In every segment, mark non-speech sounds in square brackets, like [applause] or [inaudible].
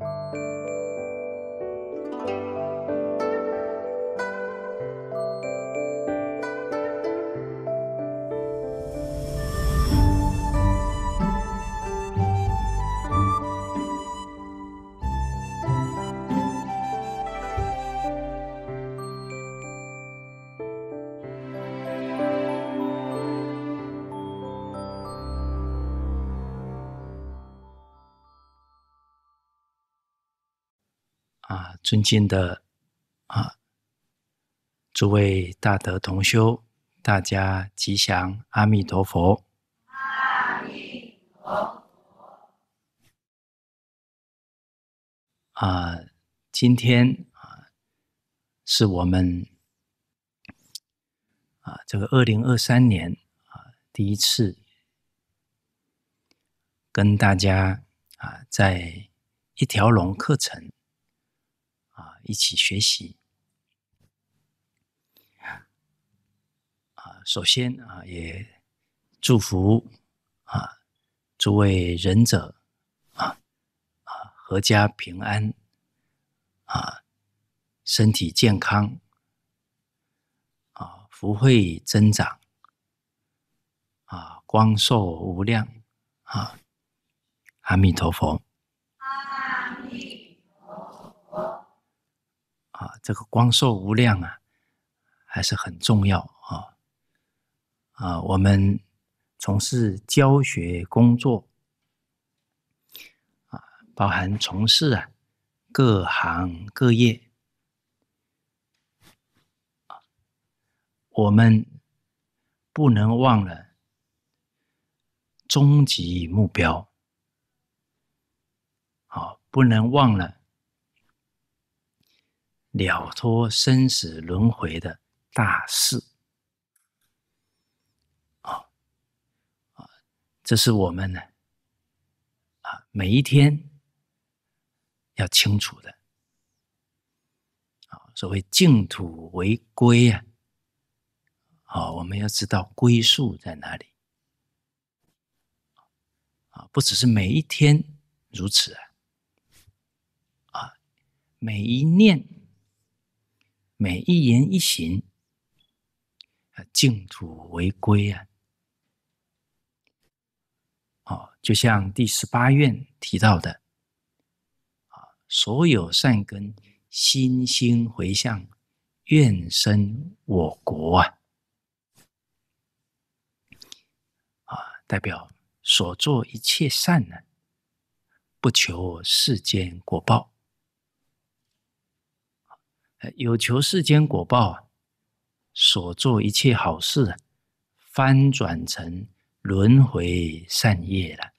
Música 尊敬的啊，诸位大德同修，大家吉祥！阿弥陀佛！阿弥陀佛！啊，今天啊，是我们啊，这个二零二三年啊，第一次跟大家啊，在一条龙课程。一起学习啊！首先啊，也祝福啊诸位仁者啊啊，阖家平安啊，身体健康啊，福慧增长啊，光寿无量啊，阿弥陀佛。这个光寿无量啊，还是很重要啊！啊，我们从事教学工作，啊，包含从事啊各行各业，我们不能忘了终极目标，好，不能忘了。了脱生死轮回的大事啊这是我们呢啊每一天要清楚的所谓净土为归啊，好，我们要知道归宿在哪里啊，不只是每一天如此啊，啊，每一念。每一言一行，啊，净土为归啊！哦，就像第十八愿提到的，啊，所有善根心心回向，愿生我国啊！啊，代表所做一切善呢，不求世间果报。有求世间果报，所做一切好事，翻转成轮回善业了。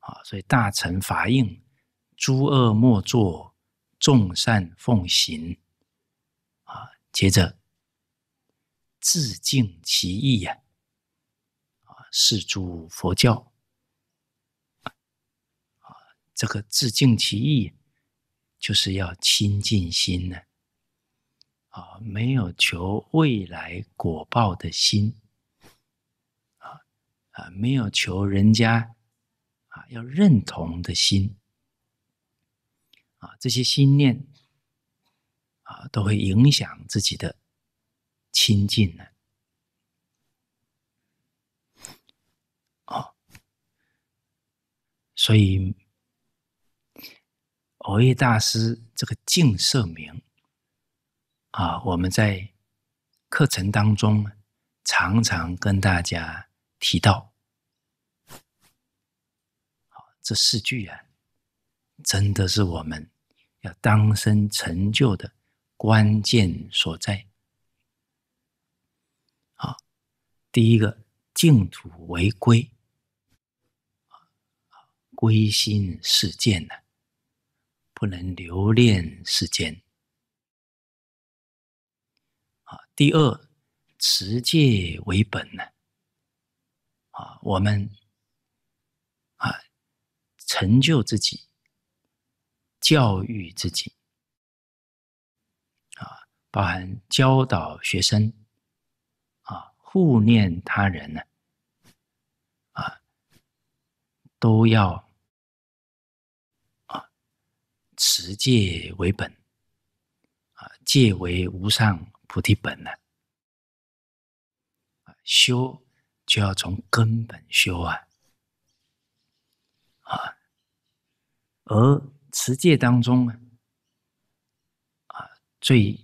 啊，所以大乘法印，诸恶莫作，众善奉行。啊，接着致敬其意呀，啊，是诸佛教。这个致敬其意。就是要清净心呢，啊，没有求未来果报的心，啊啊，没有求人家啊要认同的心，啊，这些心念啊都会影响自己的清净呢，啊，所以。佛爷大师这个净色名啊，我们在课程当中常常跟大家提到。这四句啊，真的是我们要当生成就的关键所在。好，第一个净土为归，归心是见呢。不能留恋世间。啊，第二，持戒为本呢。啊，我们啊，成就自己，教育自己。啊，包含教导学生，啊，护念他人呢，啊，都要。持戒为本，啊，戒为无上菩提本呢，啊，修就要从根本修啊，啊，而持戒当中呢，啊，最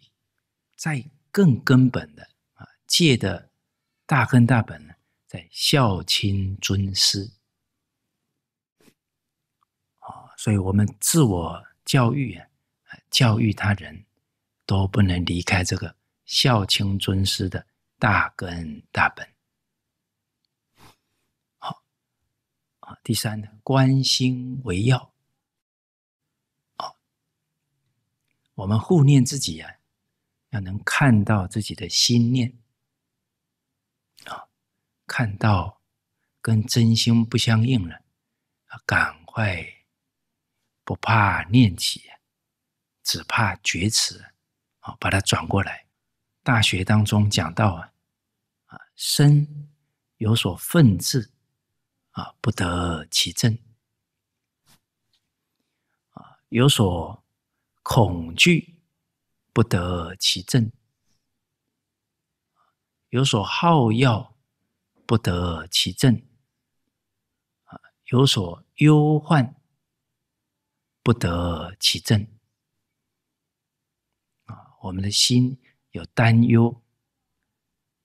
在更根本的啊，戒的大根大本呢，在孝亲尊师，啊，所以我们自我。教育啊，教育他人都不能离开这个孝亲尊师的大根大本。好，啊，第三呢，关心为要。好，我们互念自己呀，要能看到自己的心念啊，看到跟真心不相应了，啊，赶快。不怕念起，只怕觉迟。啊，把它转过来。大学当中讲到啊，身有所奋志，啊，不得其正；啊，有所恐惧，不得其正；有所好药，不得其正；啊，有所忧患。不得其正啊！我们的心有担忧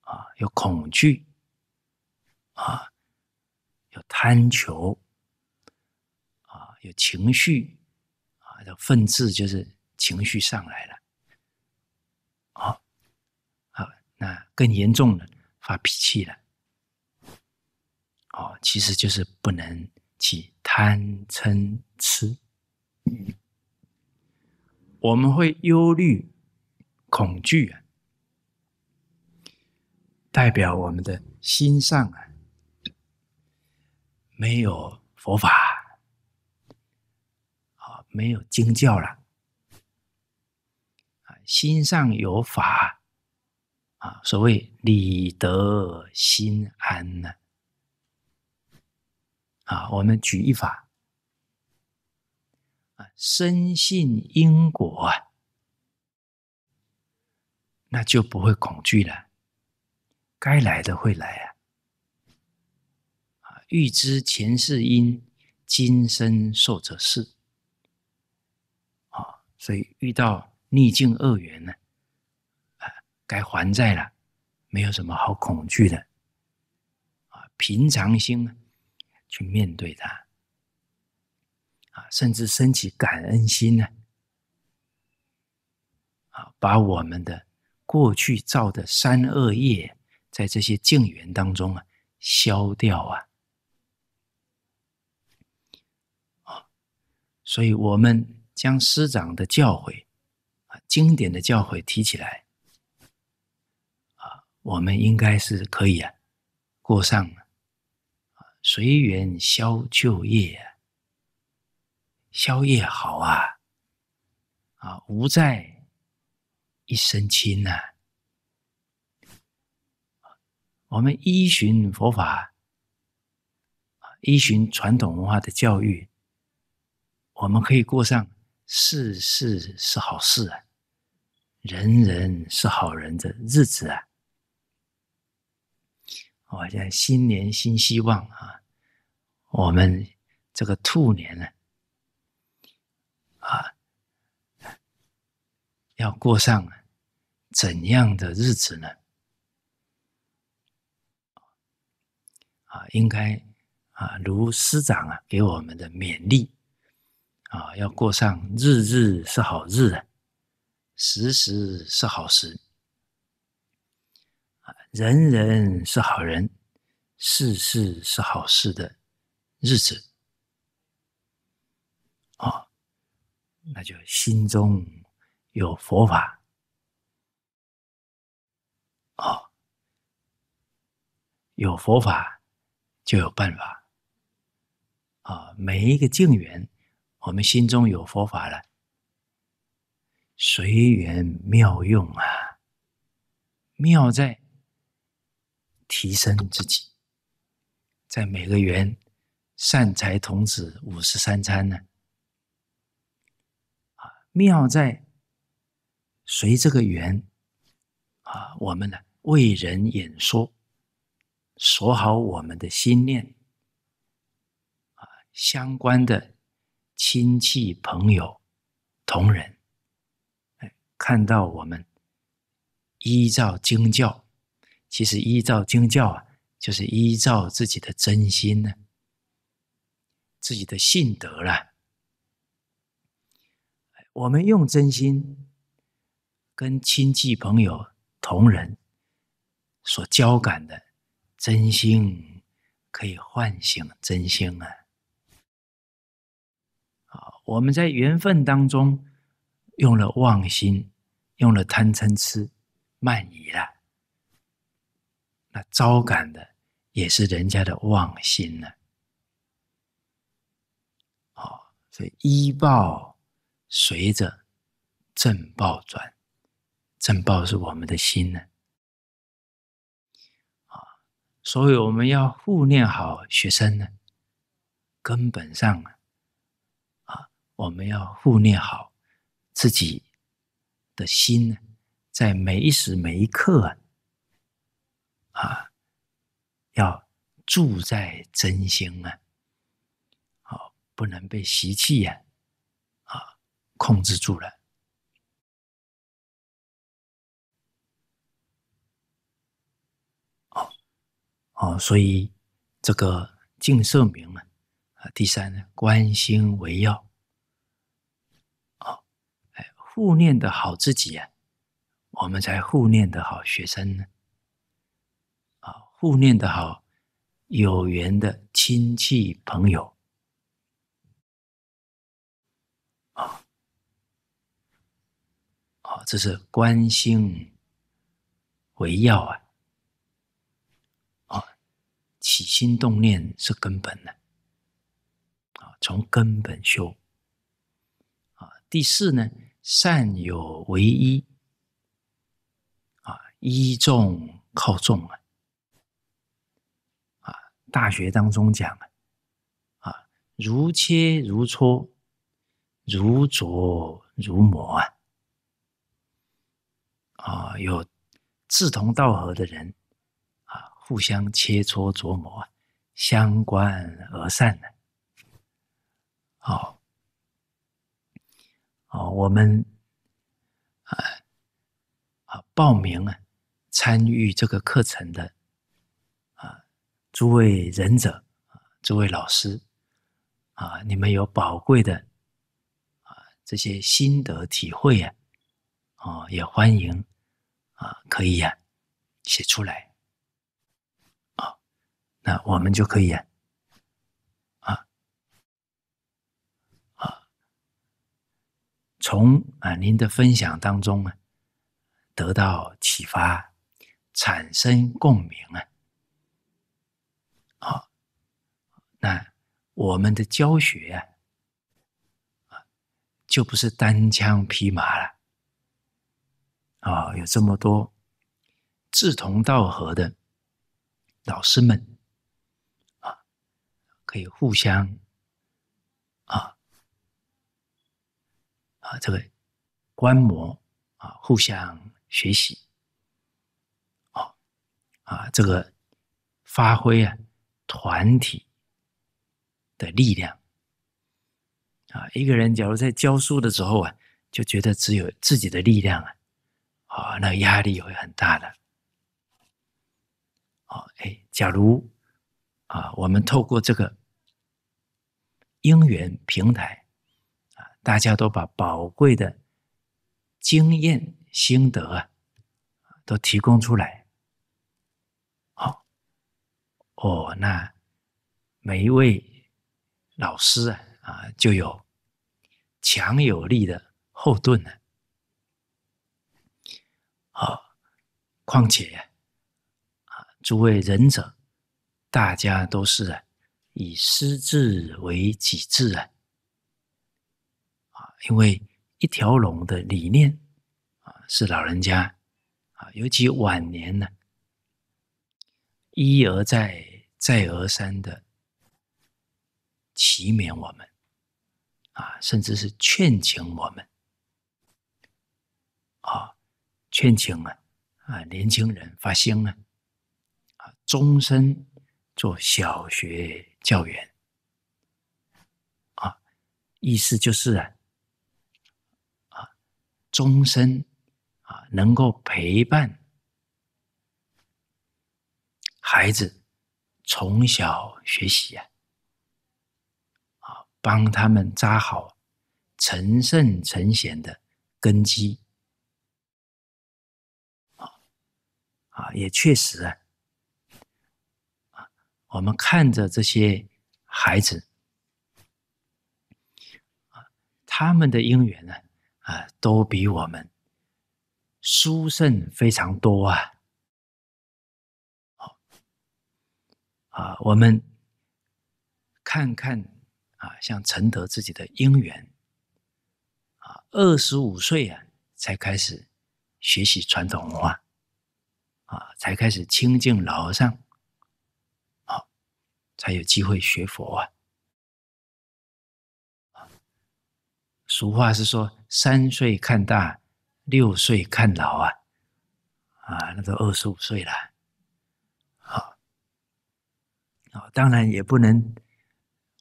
啊，有恐惧啊，有贪求啊，有情绪啊，叫愤志就是情绪上来了。啊，啊，那更严重的发脾气了。哦，其实就是不能起贪嗔痴。我们会忧虑、恐惧啊，代表我们的心上啊没有佛法啊，没有经教了啊，心上有法啊，所谓理得心安呢啊，我们举一法。深信因果啊，那就不会恐惧了。该来的会来啊！啊，欲知前世因，今生受者是。啊，所以遇到逆境恶缘呢，啊，该还债了，没有什么好恐惧的。啊，平常心去面对它。甚至升起感恩心呢？啊，把我们的过去造的三恶业，在这些净缘当中啊，消掉啊！啊，所以我们将师长的教诲啊，经典的教诲提起来啊，我们应该是可以啊，过上啊随缘消旧业啊。宵夜好啊，啊，无债一身轻呐！我们依循佛法，依循传统文化的教育，我们可以过上事事是好事啊，人人是好人的日子啊！我在新年新希望啊，我们这个兔年呢？啊，要过上怎样的日子呢？啊，应该啊，如师长啊给我们的勉励啊，要过上日日是好日，时时是好时，啊，人人是好人，事事是好事的日子。那就心中有佛法，哦，有佛法就有办法，啊！每一个境缘，我们心中有佛法了，随缘妙用啊，妙在提升自己，在每个缘，善财童子五十三餐呢。妙在随这个缘，啊，我们呢为人演说，锁好我们的心念，啊，相关的亲戚朋友同仁，哎，看到我们依照经教，其实依照经教啊，就是依照自己的真心呢，自己的性德了。我们用真心跟亲戚朋友同仁所交感的真心，可以唤醒真心啊！啊，我们在缘分当中用了妄心，用了贪嗔痴慢疑了，那招感的也是人家的妄心呢。啊。所以一报。随着正报转，正报是我们的心呢。啊，所以我们要护念好学生呢，根本上啊，我们要护念好自己的心呢，在每一时每一刻啊，啊，要住在真心啊，好，不能被习气呀。控制住了，哦，哦，所以这个净色明啊，第三呢，观心为要，哦，哎，护念的好自己呀，我们才护念的好学生呢，啊，护念的好有缘的亲戚朋友。啊，这是观心为要啊！啊，起心动念是根本的啊，从根本修啊。第四呢，善有为一啊，一众靠众啊。啊，《大学》当中讲啊，如切如磋，如琢如磨啊。有志同道合的人啊，互相切磋琢磨啊，相关而善的。好，好，我们啊啊报名啊参与这个课程的啊诸位仁者，诸位老师啊，你们有宝贵的啊这些心得体会啊，哦，也欢迎。啊，可以呀，写出来，啊，那我们就可以啊，啊，啊，从啊您的分享当中啊，得到启发，产生共鸣啊，好，那我们的教学啊，啊，就不是单枪匹马了。啊，有这么多志同道合的老师们啊，可以互相啊啊，这个观摩啊，互相学习，啊啊，这个发挥啊团体的力量啊，一个人假如在教书的时候啊，就觉得只有自己的力量啊。哦，那压力也会很大的。哦，哎，假如啊，我们透过这个应援平台啊，大家都把宝贵的经验心得啊，都提供出来，好，哦，那每一位老师啊，就有强有力的后盾了。况且啊，诸位仁者，大家都是以失智为己智啊！啊，因为一条龙的理念啊，是老人家啊，尤其晚年呢，一而再，再而三的祈勉我们啊，甚至是劝请我们啊，劝请啊。啊，年轻人发心呢，啊，终身做小学教员，啊，意思就是啊，啊，终身啊，能够陪伴孩子从小学习啊，啊，帮他们扎好成圣成贤的根基。啊，也确实啊！我们看着这些孩子啊，他们的姻缘呢啊，都比我们殊胜非常多啊！好啊，我们看看啊，像陈德自己的姻缘啊，二十五岁啊才开始学习传统文化。啊，才开始清净老上，好，才有机会学佛啊！啊，俗话是说三岁看大，六岁看老啊！啊，那都二十五岁了，好，啊，当然也不能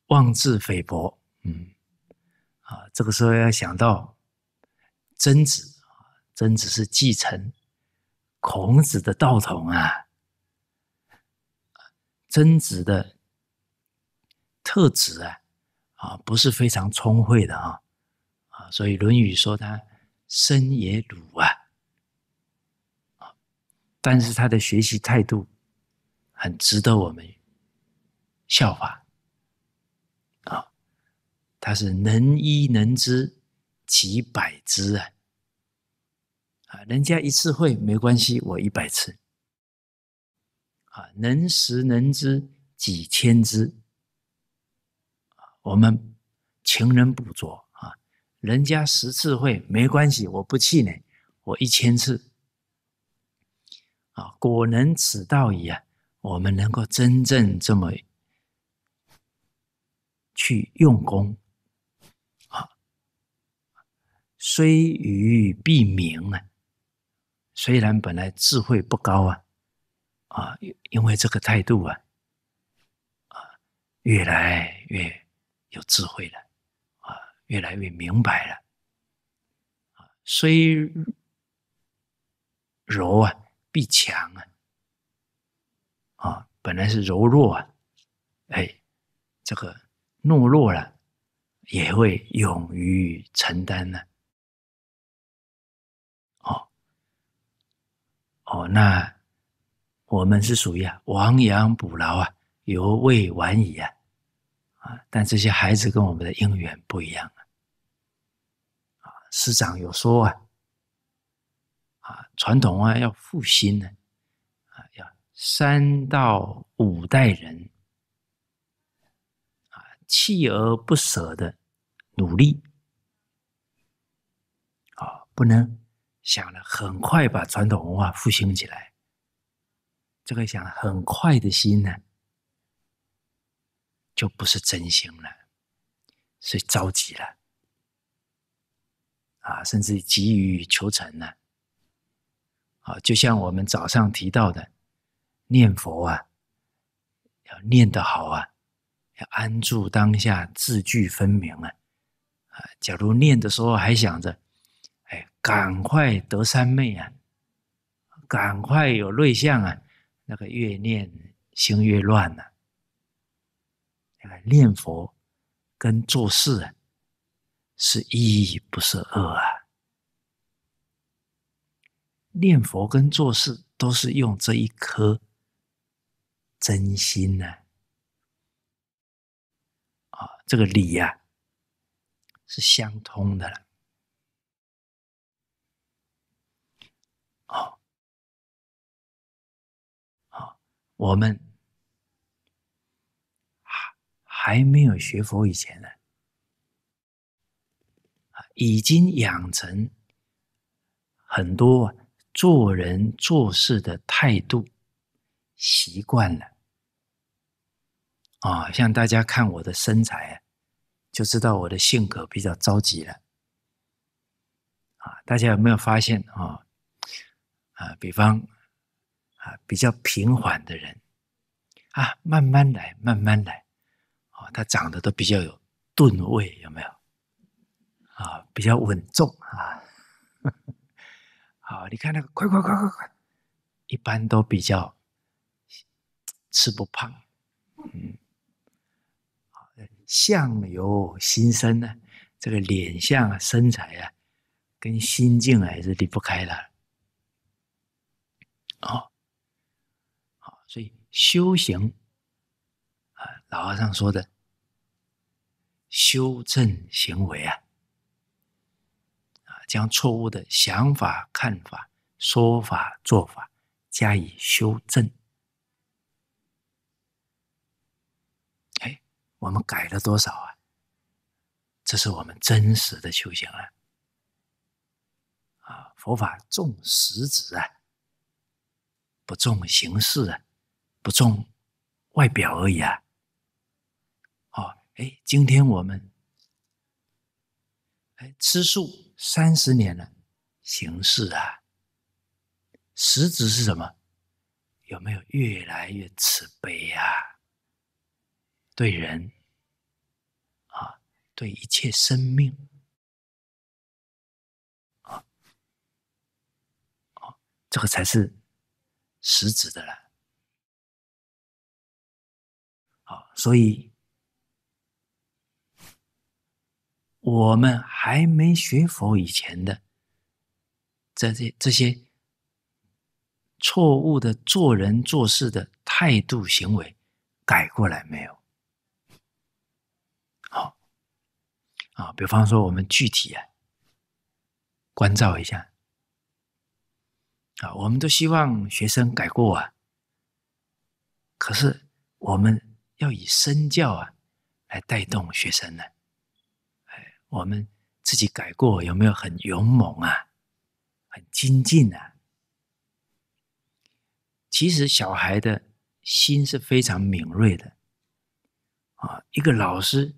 妄自菲薄，嗯，啊，这个时候要想到曾子，曾子是继承。孔子的道统啊，曾子的特质啊，啊，不是非常聪慧的啊，啊，所以《论语》说他生也鲁啊，但是他的学习态度很值得我们效法啊，他是能医能知其百知啊。啊，人家一次会没关系，我一百次，啊，能识能知几千知，我们勤能捕捉啊。人家十次会没关系，我不气馁，我一千次，啊，果能此道矣啊。我们能够真正这么去用功，啊，虽愚必明呢。虽然本来智慧不高啊，啊，因为这个态度啊，啊，越来越有智慧了，啊，越来越明白了，啊，虽柔啊，必强啊，啊，本来是柔弱啊，哎，这个懦弱了，也会勇于承担呢。哦，那我们是属于啊亡羊补牢啊，犹未晚矣啊，啊！但这些孩子跟我们的姻缘不一样啊，啊！师长有说啊，啊，传统啊要复兴呢，啊，要三到五代人啊，锲而不舍的努力，啊，不能。想了很快把传统文化复兴起来，这个想很快的心呢，就不是真心了，是着急了，啊，甚至急于求成呢。啊，就像我们早上提到的，念佛啊，要念得好啊，要安住当下，字句分明啊，啊，假如念的时候还想着。哎，赶快得三昧啊！赶快有瑞相啊！那个越念心越乱呐。那个念佛跟做事啊，是一不是二啊？念佛跟做事都是用这一颗真心呢。啊，这个理呀是相通的了。我们还还没有学佛以前呢，已经养成很多做人做事的态度习惯了啊，像大家看我的身材就知道我的性格比较着急了啊，大家有没有发现啊啊？比方。比较平缓的人啊，慢慢来，慢慢来。哦，他长得都比较有顿位，有没有？啊，比较稳重啊。[laughs] 好，你看那个，快快快快快！一般都比较吃不胖。嗯，相由心生呢，这个脸相啊、身材啊，跟心境啊是离不开的。哦。修行啊，老和尚说的，修正行为啊，啊，将错误的想法、看法、说法、做法加以修正。哎，我们改了多少啊？这是我们真实的修行啊！啊，佛法重实质啊，不重形式啊。不重外表而已啊！哦，哎，今天我们哎吃素三十年了，形式啊，实质是什么？有没有越来越慈悲啊？对人啊，对一切生命这个才是实质的了。所以，我们还没学佛以前的，这这这些错误的做人做事的态度行为，改过来没有？好，啊，比方说我们具体啊，关照一下啊，我们都希望学生改过啊，可是我们。要以身教啊，来带动学生呢。哎，我们自己改过有没有很勇猛啊？很精进啊？其实小孩的心是非常敏锐的，啊，一个老师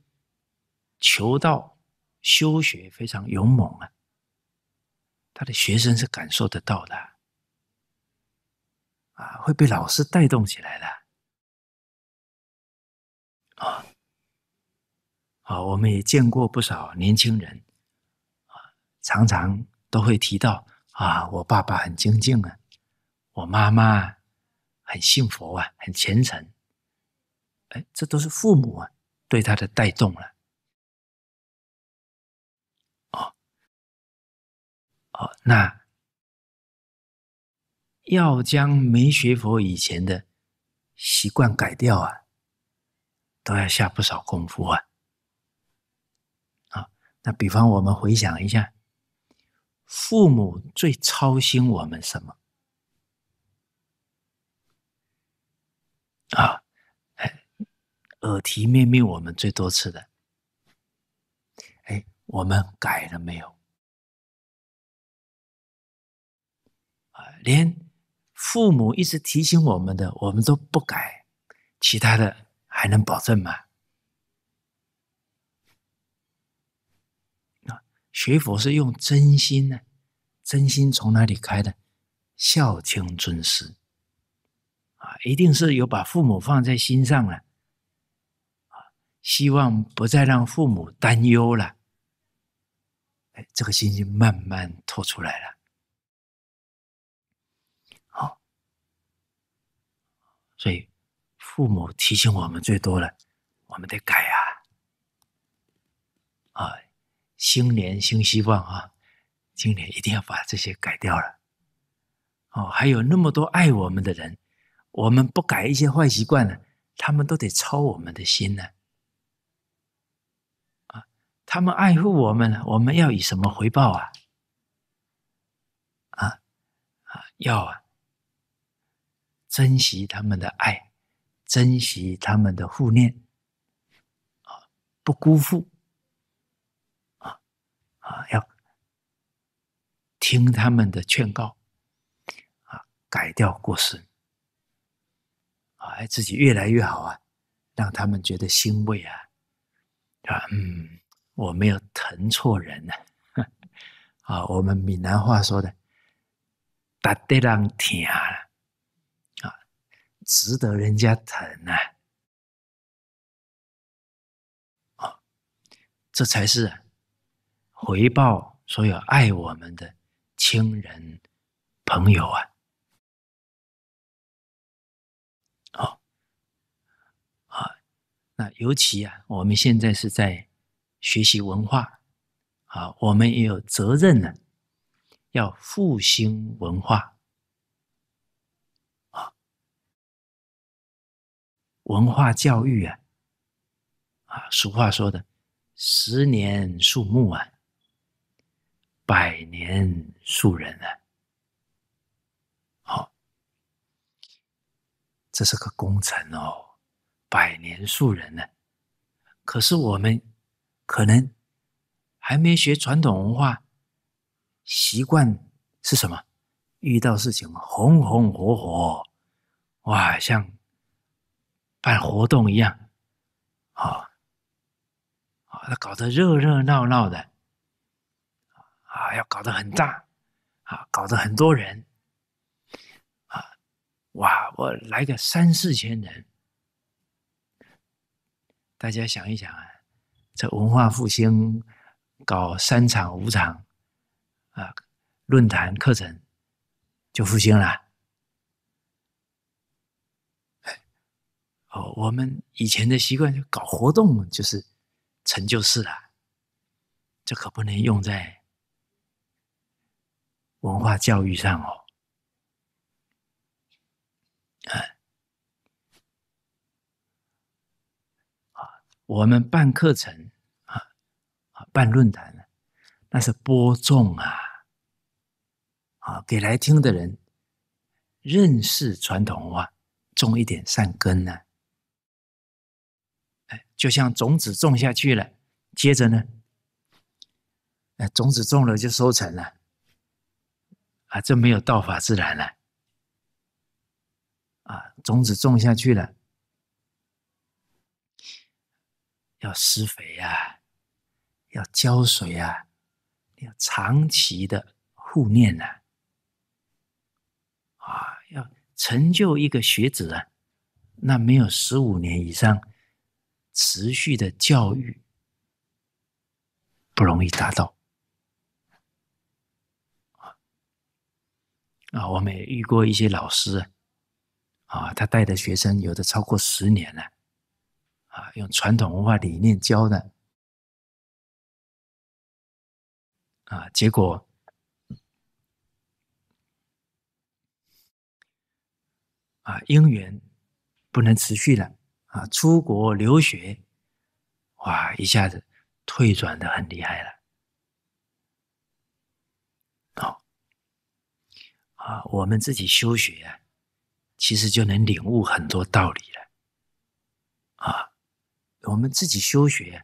求道修学非常勇猛啊，他的学生是感受得到的，啊，会被老师带动起来的。啊，我们也见过不少年轻人，啊，常常都会提到啊，我爸爸很精进啊，我妈妈很信佛啊，很虔诚。哎，这都是父母啊对他的带动了。哦，哦，那要将没学佛以前的习惯改掉啊，都要下不少功夫啊。那比方我们回想一下，父母最操心我们什么？啊，哎，耳提面命我们最多次的，哎，我们改了没有？啊，连父母一直提醒我们的，我们都不改，其他的还能保证吗？学佛是用真心呢，真心从哪里开的？孝敬尊师啊，一定是有把父母放在心上了啊，希望不再让父母担忧了。哎，这个信心慢慢透出来了。好，所以父母提醒我们最多了，我们得改呀。新年新希望啊！今年一定要把这些改掉了。哦，还有那么多爱我们的人，我们不改一些坏习惯呢，他们都得操我们的心呢。啊，他们爱护我们呢，我们要以什么回报啊？啊啊，要啊！珍惜他们的爱，珍惜他们的护念，啊，不辜负。啊，要听他们的劝告，啊，改掉过失，啊，自己越来越好啊，让他们觉得欣慰啊，啊，嗯，我没有疼错人呢。[laughs] 啊，我们闽南话说的，打对人听啊，值得人家疼啊，啊，这才是。回报所有爱我们的亲人、朋友啊！哦，啊，那尤其啊，我们现在是在学习文化，啊，我们也有责任呢，要复兴文化，啊，文化教育啊，啊，俗话说的“十年树木”啊。百年树人呢，好，这是个工程哦。百年树人呢，可是我们可能还没学传统文化，习惯是什么？遇到事情红红火火，哇，像办活动一样，好，好，那搞得热热闹闹的。啊，要搞得很大，啊，搞得很多人，啊，哇，我来个三四千人，大家想一想啊，这文化复兴搞三场五场，啊，论坛课程就复兴了，哦，我们以前的习惯就搞活动就是成就事了，这可不能用在。文化教育上哦，啊，啊，我们办课程啊，啊办论坛，那是播种啊，啊给来听的人认识传统文化，种一点善根呢。哎，就像种子种下去了，接着呢，哎，种子种了就收成了。啊，这没有道法自然了。啊，种子种下去了，要施肥啊，要浇水啊，要长期的护念呐。啊，要成就一个学子啊，那没有十五年以上持续的教育，不容易达到。啊，我们也遇过一些老师，啊，他带的学生有的超过十年了，啊，用传统文化理念教的，啊，结果，啊，因缘不能持续了，啊，出国留学，哇，一下子退转的很厉害了。啊，我们自己修学，啊，其实就能领悟很多道理了。啊，我们自己修学，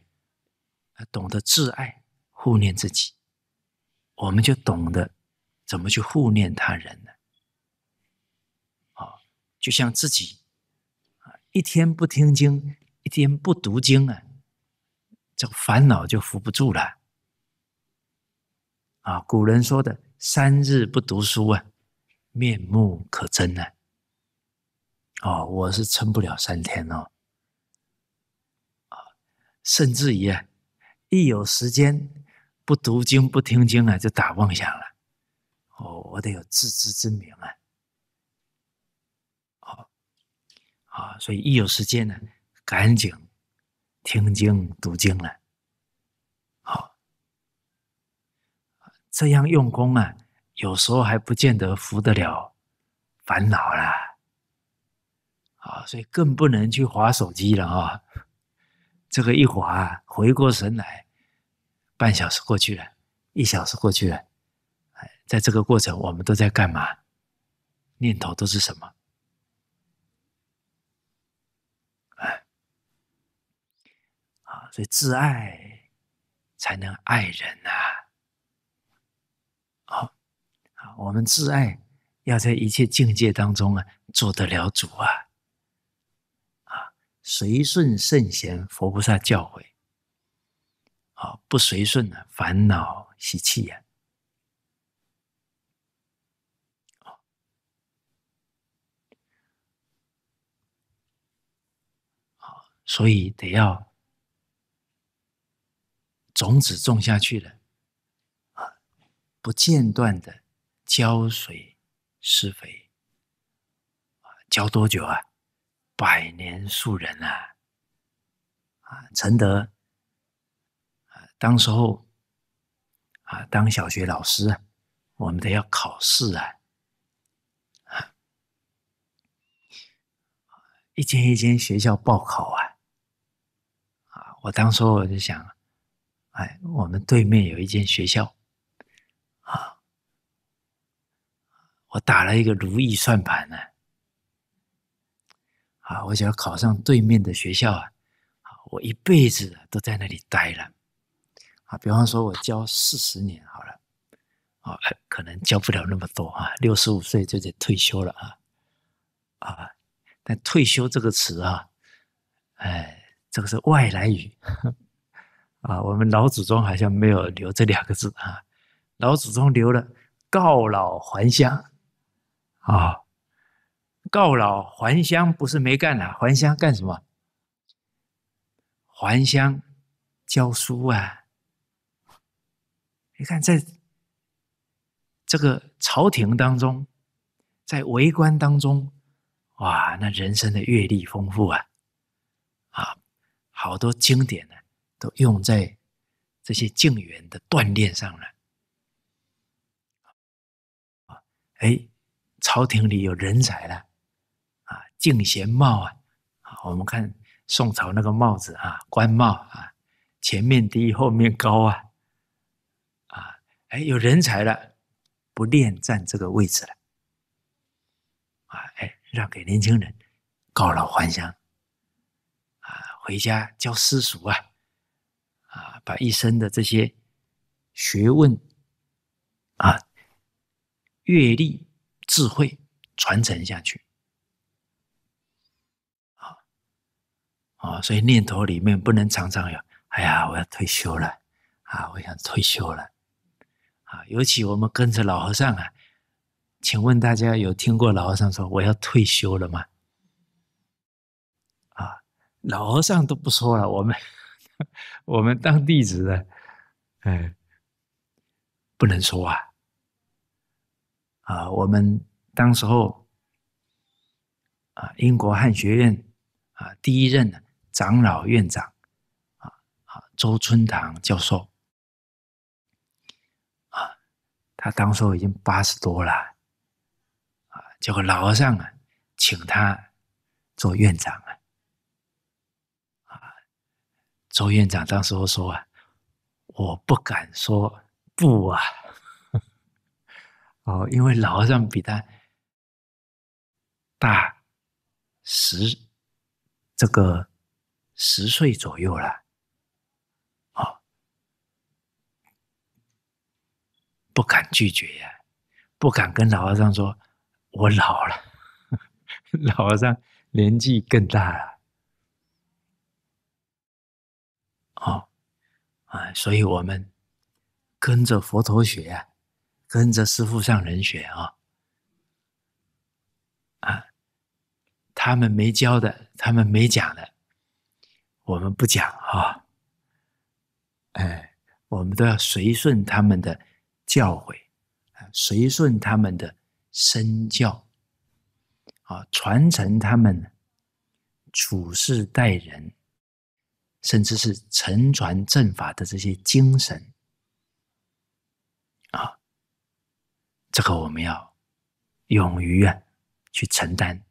懂得自爱护念自己，我们就懂得怎么去护念他人了。啊，就像自己啊，一天不听经，一天不读经啊，这个烦恼就扶不住了。啊，古人说的“三日不读书”啊。面目可憎呢，哦，我是撑不了三天哦，啊，甚至于一有时间不读经、不听经啊，就打妄想了，哦，我得有自知之明啊，好，啊，所以一有时间呢，赶紧听经、读经了，好，这样用功啊。有时候还不见得服得了烦恼了，啊，所以更不能去划手机了啊！这个一划，回过神来，半小时过去了，一小时过去了，哎，在这个过程，我们都在干嘛？念头都是什么？啊，所以自爱才能爱人呐。我们自爱，要在一切境界当中啊，做得了主啊！啊，随顺圣贤、佛菩萨教诲，啊，不随顺呢，烦恼习气呀！啊。所以得要种子种下去了，啊，不间断的。浇水、施肥浇多久啊？百年树人啊，啊，承德啊，当时候啊，当小学老师，我们得要考试啊，啊，一间一间学校报考啊，啊，我当时候我就想，哎，我们对面有一间学校。我打了一个如意算盘呢，啊，我想要考上对面的学校啊，我一辈子都在那里待了，啊，比方说我教四十年好了，啊，可能教不了那么多啊，六十五岁就得退休了啊，啊，但退休这个词啊，哎，这个是外来语，啊，我们老祖宗好像没有留这两个字啊，老祖宗留了告老还乡。啊，告老还乡不是没干啊，还乡干什么？还乡教书啊！你看，在这个朝廷当中，在为官当中，哇，那人生的阅历丰富啊，啊，好多经典呢，都用在这些静园的锻炼上了。啊，哎。朝廷里有人才了，啊，敬贤帽啊，啊，我们看宋朝那个帽子啊，官帽啊，前面低后面高啊，啊，哎，有人才了，不恋战这个位置了，啊，哎，让给年轻人，告老还乡，啊，回家教私塾啊，啊，把一生的这些学问啊、阅历。智慧传承下去，啊啊！所以念头里面不能常常有，哎呀，我要退休了，啊，我想退休了，啊！尤其我们跟着老和尚啊，请问大家有听过老和尚说我要退休了吗？啊，老和尚都不说了，我们我们当弟子的，哎，不能说啊。啊，我们当时候啊，英国汉学院啊，第一任的长老院长啊，啊，周春堂教授啊，他当时候已经八十多了，啊，结果老和尚啊，请他做院长啊，啊，周院长当时说啊，我不敢说不啊。哦，因为老和尚比他大十这个十岁左右了，哦，不敢拒绝呀，不敢跟老和尚说我老了，[laughs] 老和尚年纪更大了，哦，啊，所以我们跟着佛陀学。跟着师傅上人学啊！啊，他们没教的，他们没讲的，我们不讲啊。哎，我们都要随顺他们的教诲，随顺他们的身教，啊，传承他们处事待人，甚至是承传正法的这些精神。这个我们要勇于啊去承担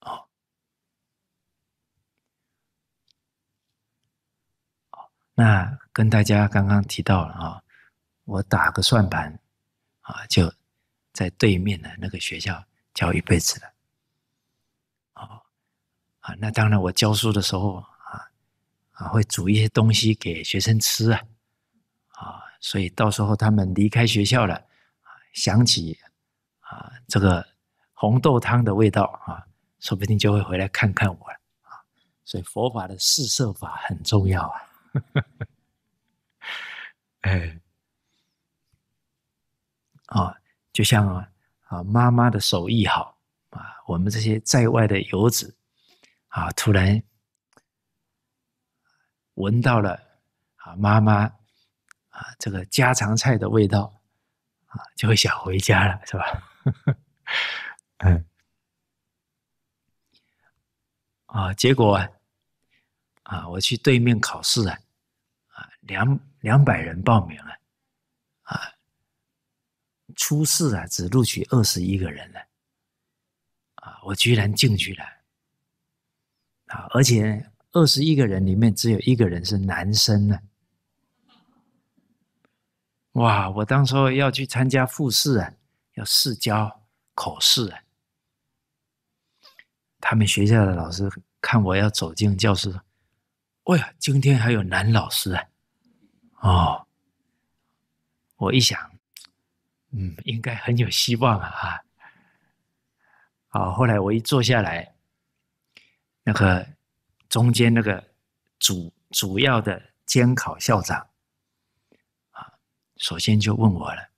哦那跟大家刚刚提到了啊，我打个算盘啊，就在对面的那个学校教一辈子了哦啊，那当然我教书的时候啊啊会煮一些东西给学生吃啊。所以到时候他们离开学校了，啊，想起啊这个红豆汤的味道啊，说不定就会回来看看我了啊。所以佛法的四摄法很重要啊。[laughs] 哎，啊，就像啊妈妈的手艺好啊，我们这些在外的游子啊，突然闻到了啊妈妈。啊，这个家常菜的味道啊，就会想回家了，是吧？[laughs] 嗯，啊，结果啊，我去对面考试啊，啊，两两百人报名了，啊，初试啊，只录取二十一个人了，啊，我居然进去了，啊，而且二十一个人里面只有一个人是男生呢。哇！我当初要去参加复试啊，要试教口试啊。他们学校的老师看我要走进教室，哎呀，今天还有男老师啊！哦，我一想，嗯，应该很有希望啊！啊，好，后来我一坐下来，那个中间那个主主要的监考校长。首先就问我了：“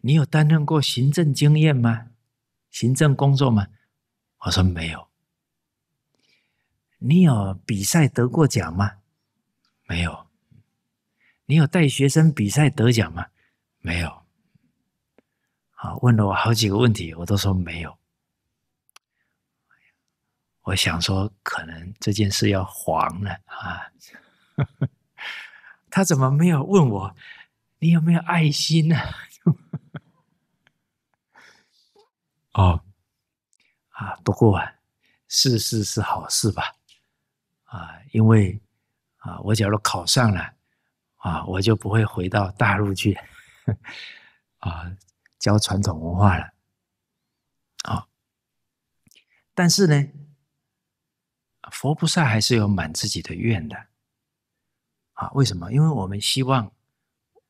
你有担任过行政经验吗？行政工作吗？”我说：“没有。”“你有比赛得过奖吗？”“没有。”“你有带学生比赛得奖吗？”“没有。”好，问了我好几个问题，我都说没有。我想说，可能这件事要黄了啊！他怎么没有问我？你有没有爱心呢？[laughs] 哦，啊，不过啊，事事是好事吧？啊，因为啊，我假如考上了啊，我就不会回到大陆去 [laughs] 啊，教传统文化了。啊，但是呢，佛菩萨还是有满自己的愿的。啊，为什么？因为我们希望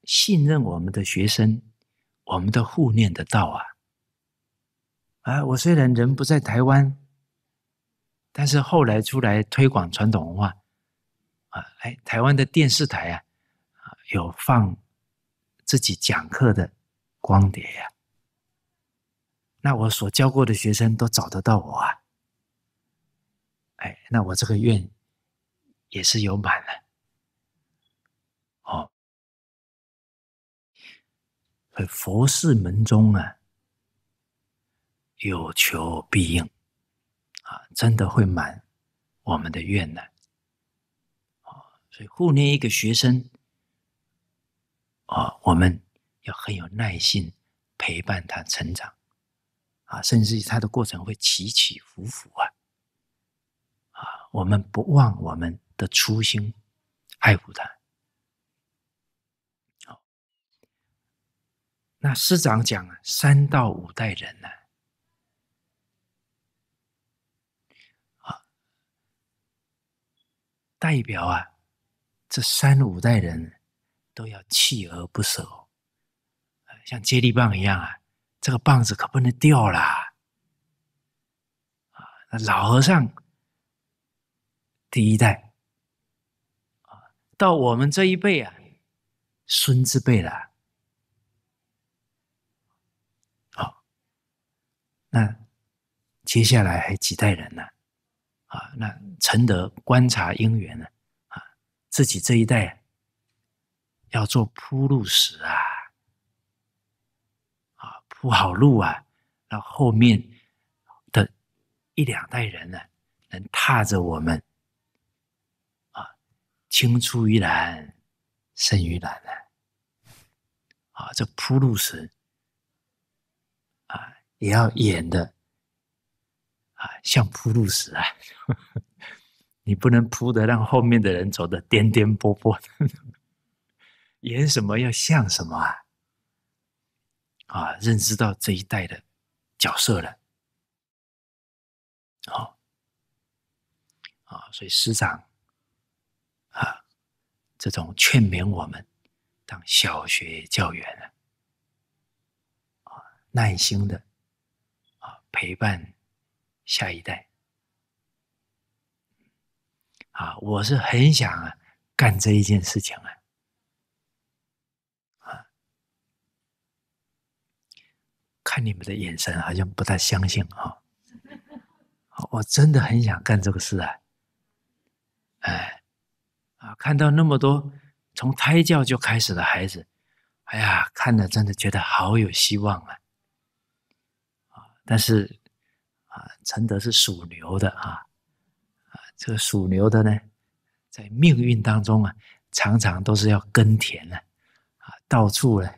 信任我们的学生，我们的护念的道啊！啊，我虽然人不在台湾，但是后来出来推广传统文化啊，哎，台湾的电视台啊，有放自己讲课的光碟呀。那我所教过的学生都找得到我啊！哎，那我这个愿也是有满了。佛寺门中啊，有求必应啊，真的会满我们的愿呢。啊，所以护念一个学生啊，我们要很有耐心陪伴他成长啊，甚至于他的过程会起起伏伏啊，啊，我们不忘我们的初心，爱护他。那师长讲啊，三到五代人呢，啊，代表啊，这三五代人都要锲而不舍，像接力棒一样啊，这个棒子可不能掉了啊。那老和尚第一代啊，到我们这一辈啊，孙子辈了。那接下来还几代人呢？啊，那承德观察因缘呢？啊，自己这一代要做铺路石啊，啊，铺好路啊，那后面的一两代人呢，能踏着我们啊，青出于蓝胜于蓝呢。啊，这铺路石。也要演的啊，像铺路石啊！[laughs] 你不能铺的让后面的人走的颠颠簸簸。的，[laughs] 演什么要像什么啊！啊，认识到这一代的角色了。好，啊，所以师长啊，这种劝勉我们当小学教员啊，耐心的。陪伴下一代啊，我是很想啊干这一件事情啊！啊，看你们的眼神好像不太相信哦！我真的很想干这个事啊！哎啊，看到那么多从胎教就开始的孩子，哎呀，看了真的觉得好有希望啊！但是，啊，承德是属牛的啊，啊，这个属牛的呢，在命运当中啊，常常都是要耕田呢、啊，到处呢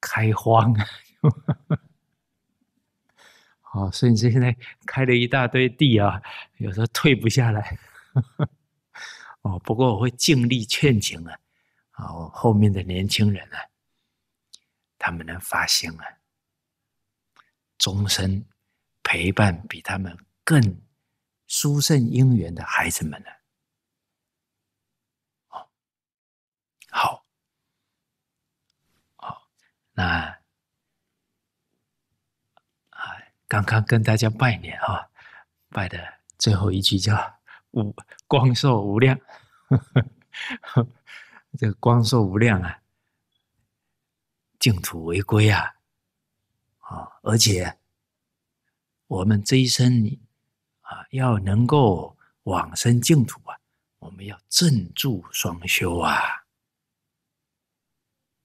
开荒，[laughs] 哦，所以你说现在开了一大堆地啊，有时候退不下来。[laughs] 哦，不过我会尽力劝请啊，哦，后面的年轻人啊，他们能发心啊，终身。陪伴比他们更殊胜姻缘的孩子们呢？哦，好，好，那啊，刚刚跟大家拜年啊，拜的最后一句叫无光寿无量，[laughs] 这个光寿无量啊，净土为归啊，哦，而且。我们这一生啊，要能够往生净土啊，我们要正住双修啊，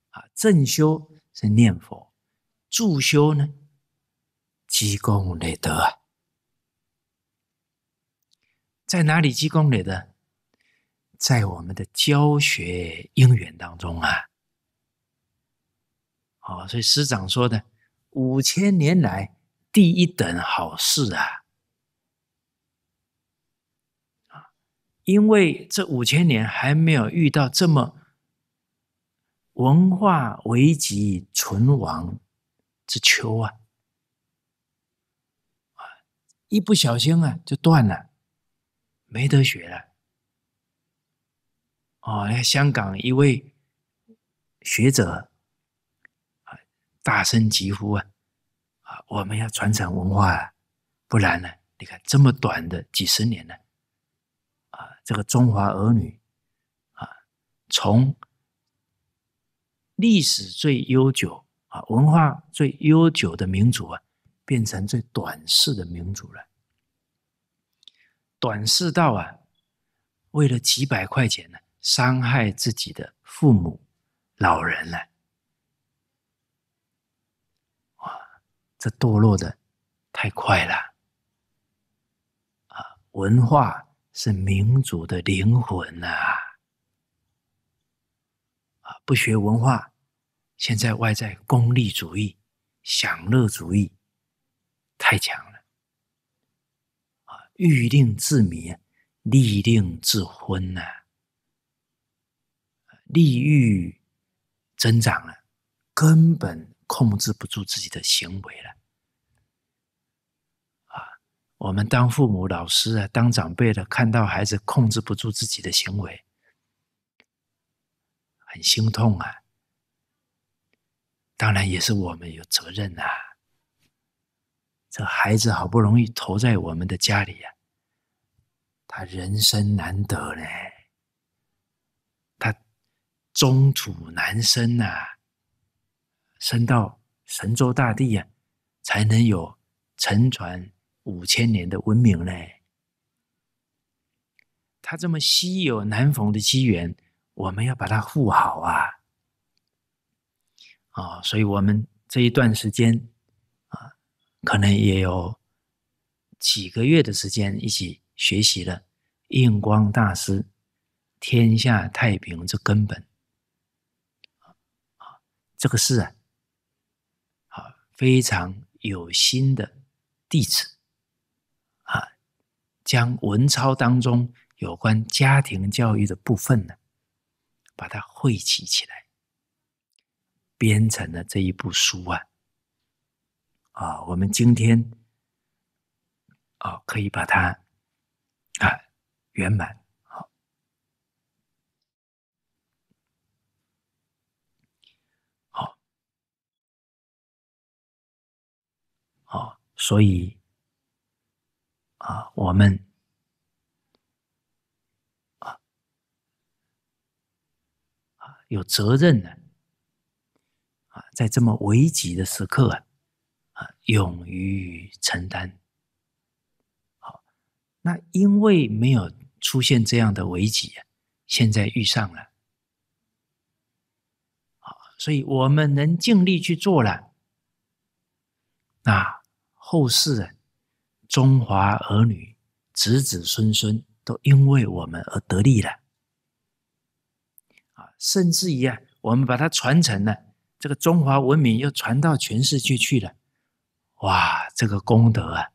啊，正修是念佛，助修呢积功累德，在哪里积功累德？在我们的教学因缘当中啊，哦，所以师长说的五千年来。第一等好事啊！因为这五千年还没有遇到这么文化危急存亡之秋啊！一不小心啊，就断了，没得学了。哦，香港一位学者大声疾呼啊！我们要传承文化，不然呢？你看这么短的几十年呢，啊，这个中华儿女啊，从历史最悠久啊、文化最悠久的民族啊，变成最短视的民族了，短视到啊，为了几百块钱呢，伤害自己的父母、老人了。这堕落的太快了啊！文化是民族的灵魂呐！啊，不学文化，现在外在功利主义、享乐主义太强了啊！欲令自迷，利令自昏呐！利欲增长了，根本。控制不住自己的行为了，啊！我们当父母、老师啊，当长辈的，看到孩子控制不住自己的行为，很心痛啊。当然也是我们有责任呐。这孩子好不容易投在我们的家里啊，他人生难得嘞，他中土难生呐。升到神州大地呀，才能有沉船五千年的文明嘞。他这么稀有难逢的机缘，我们要把它护好啊！哦，所以我们这一段时间啊，可能也有几个月的时间一起学习了印光大师《天下太平之根本》啊，这个事啊。非常有心的弟子啊，将文抄当中有关家庭教育的部分呢，把它汇集起来，编成了这一部书啊。啊，我们今天啊，可以把它啊圆满。所以，啊，我们，啊，啊，有责任的，啊，在这么危急的时刻啊，啊，勇于承担。好，那因为没有出现这样的危机，现在遇上了，啊，所以我们能尽力去做了，啊。后世人，中华儿女、子子孙孙都因为我们而得利了，啊，甚至于啊，我们把它传承了，这个中华文明又传到全世界去了，哇，这个功德啊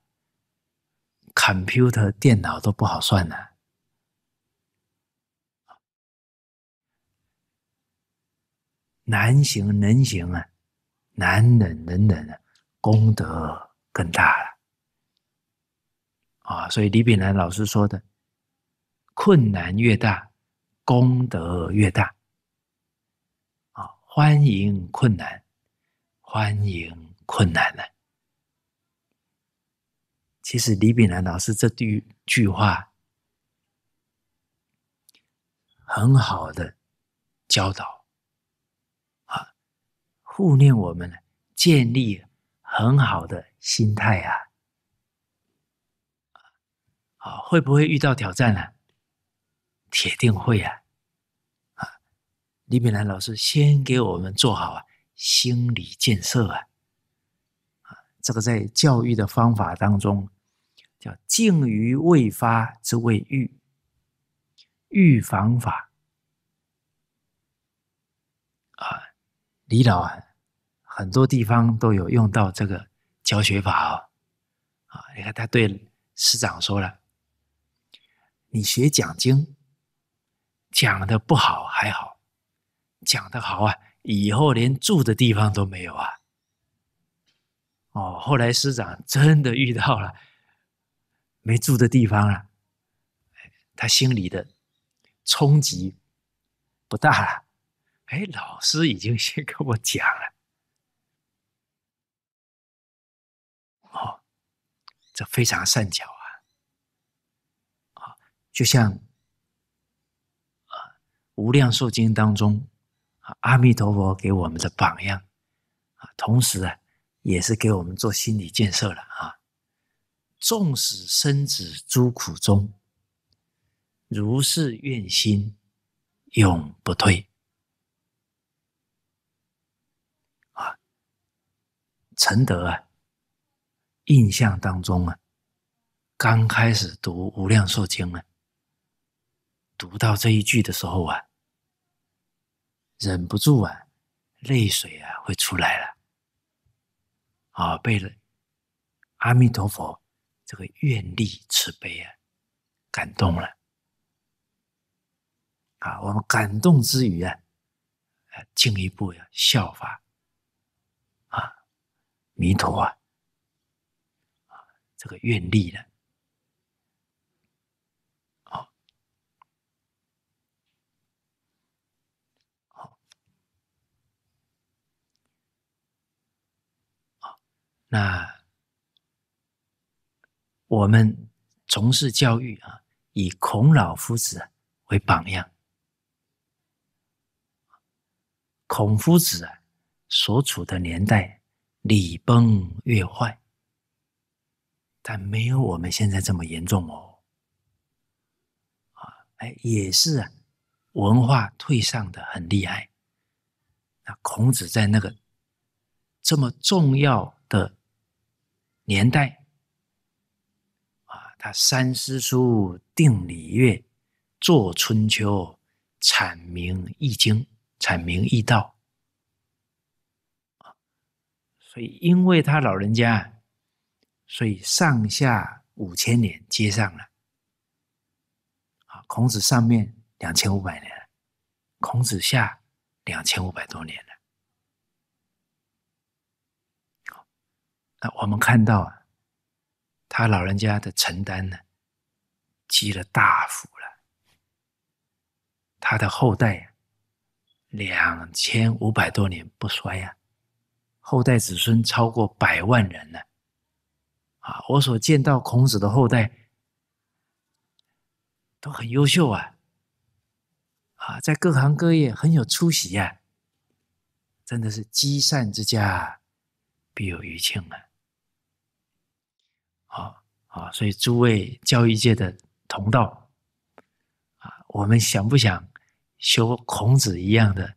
，computer 电脑都不好算了，难行能行啊，难忍能忍啊，功德。更大了啊！所以李炳南老师说的：“困难越大，功德越大。”啊，欢迎困难，欢迎困难呢？其实李炳南老师这句句话很好的教导啊，护念我们呢，建立很好的。心态啊，啊，会不会遇到挑战呢？铁定会啊！啊，李炳南老师先给我们做好啊心理建设啊，啊，这个在教育的方法当中叫“静于未发之未愈预防法”。啊，李老啊，很多地方都有用到这个。教学法哦，啊！你看，他对师长说了：“你学讲经讲的不好还好，讲的好啊，以后连住的地方都没有啊。”哦，后来师长真的遇到了没住的地方啊，他心里的冲击不大。了，哎，老师已经先跟我讲了。这非常善巧啊，啊，就像啊《无量寿经》当中，阿弥陀佛给我们的榜样啊，同时啊，也是给我们做心理建设了啊。纵使生死诸苦中，如是愿心永不退啊，承德啊。印象当中啊，刚开始读《无量寿经》呢，读到这一句的时候啊，忍不住啊，泪水啊会出来了，啊，被阿弥陀佛这个愿力慈悲啊感动了，啊，我们感动之余啊，啊，进一步要效法啊，弥陀啊。这个愿力呢？好，好，好。那我们从事教育啊，以孔老夫子为榜样。孔夫子啊，所处的年代礼崩乐坏。但没有我们现在这么严重哦，啊，哎，也是啊，文化退上的很厉害。那孔子在那个这么重要的年代，啊，他三思书定礼乐，作春秋，阐明易经，阐明易道，所以因为他老人家。所以上下五千年接上了，啊，孔子上面两千五百年，孔子下两千五百多年了。啊，我们看到啊，他老人家的承担呢，积了大福了，他的后代两千五百多年不衰呀，后代子孙超过百万人呢。啊！我所见到孔子的后代都很优秀啊！啊，在各行各业很有出息呀！真的是积善之家，必有余庆啊！好啊，所以诸位教育界的同道啊，我们想不想修孔子一样的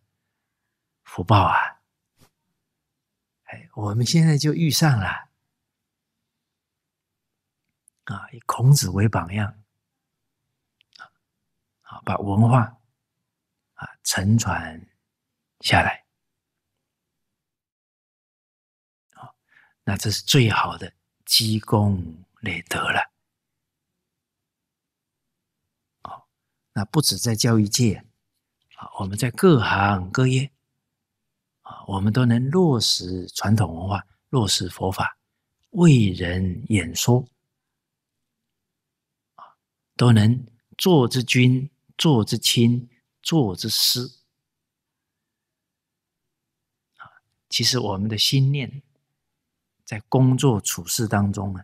福报啊？哎，我们现在就遇上了。啊，以孔子为榜样，啊，把文化啊承传下来，啊，那这是最好的积功累德了。啊，那不止在教育界，啊，我们在各行各业，啊，我们都能落实传统文化，落实佛法，为人演说。都能做之君，做之亲，做之师。啊，其实我们的心念，在工作处事当中呢，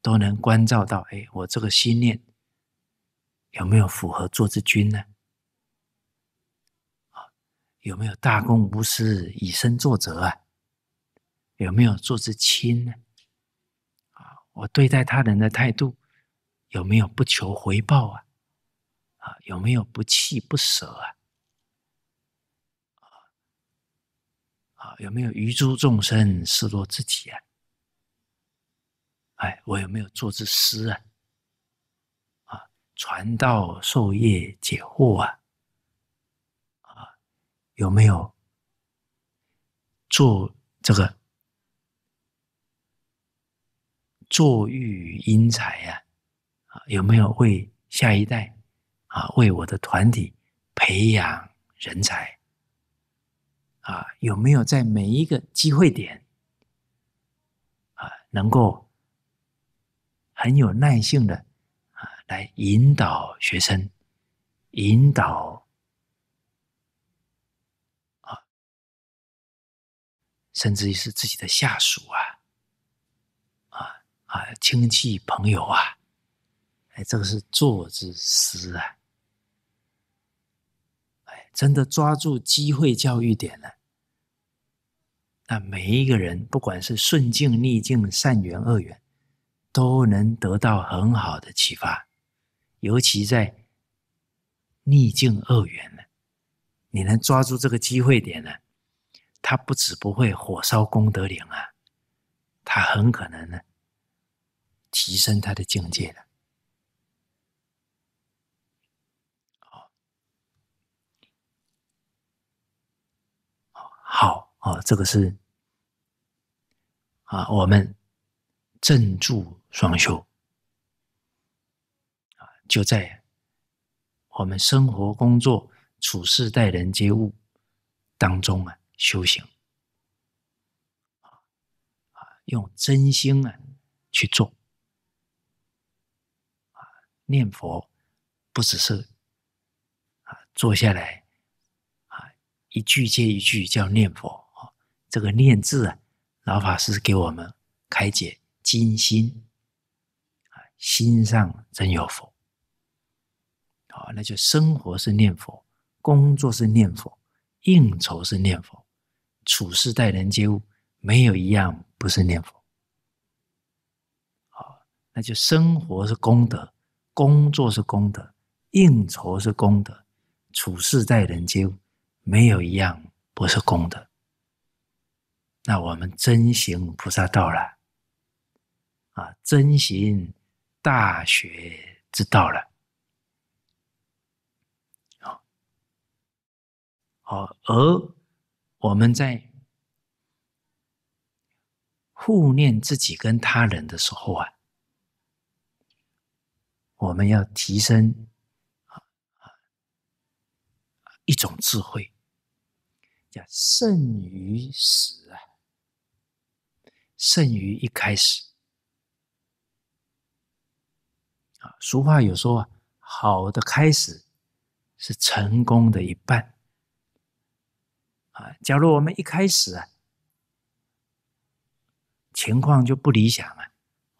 都能关照到：哎，我这个心念有没有符合做之君呢？啊，有没有大公无私，以身作则啊？有没有做之亲呢？啊，我对待他人的态度。有没有不求回报啊？啊，有没有不弃不舍啊？啊，有没有于诸众生失落自己啊？哎，我有没有做之师啊？啊，传道授业解惑啊？啊，有没有做这个坐育英才啊？有没有为下一代啊，为我的团体培养人才啊？有没有在每一个机会点啊，能够很有耐性的啊，来引导学生，引导啊，甚至于是自己的下属啊，啊啊，亲戚朋友啊？哎，这个是坐之思啊！哎，真的抓住机会教育点了。那每一个人，不管是顺境、逆境、善缘、恶缘，都能得到很好的启发。尤其在逆境恶缘呢，你能抓住这个机会点呢，他不止不会火烧功德林啊，他很可能呢提升他的境界的。好啊，这个是啊，我们正住双修啊，就在我们生活、工作、处事、待人接物当中啊修行啊，啊，用真心啊去做啊，念佛不只是啊坐下来。一句接一句叫念佛啊！这个念字啊，老法师给我们开解：，金心啊，心上真有佛。好，那就生活是念佛，工作是念佛，应酬是念佛，处事待人接物，没有一样不是念佛。好，那就生活是功德，工作是功德，应酬是功德，处事待人接物。没有一样不是公的，那我们真行菩萨道了，啊，真行大学之道了，好，好，而我们在护念自己跟他人的时候啊，我们要提升啊一种智慧。叫胜于死啊，胜于一开始啊。俗话有说：“好的开始是成功的一半。”啊，假如我们一开始啊，情况就不理想啊，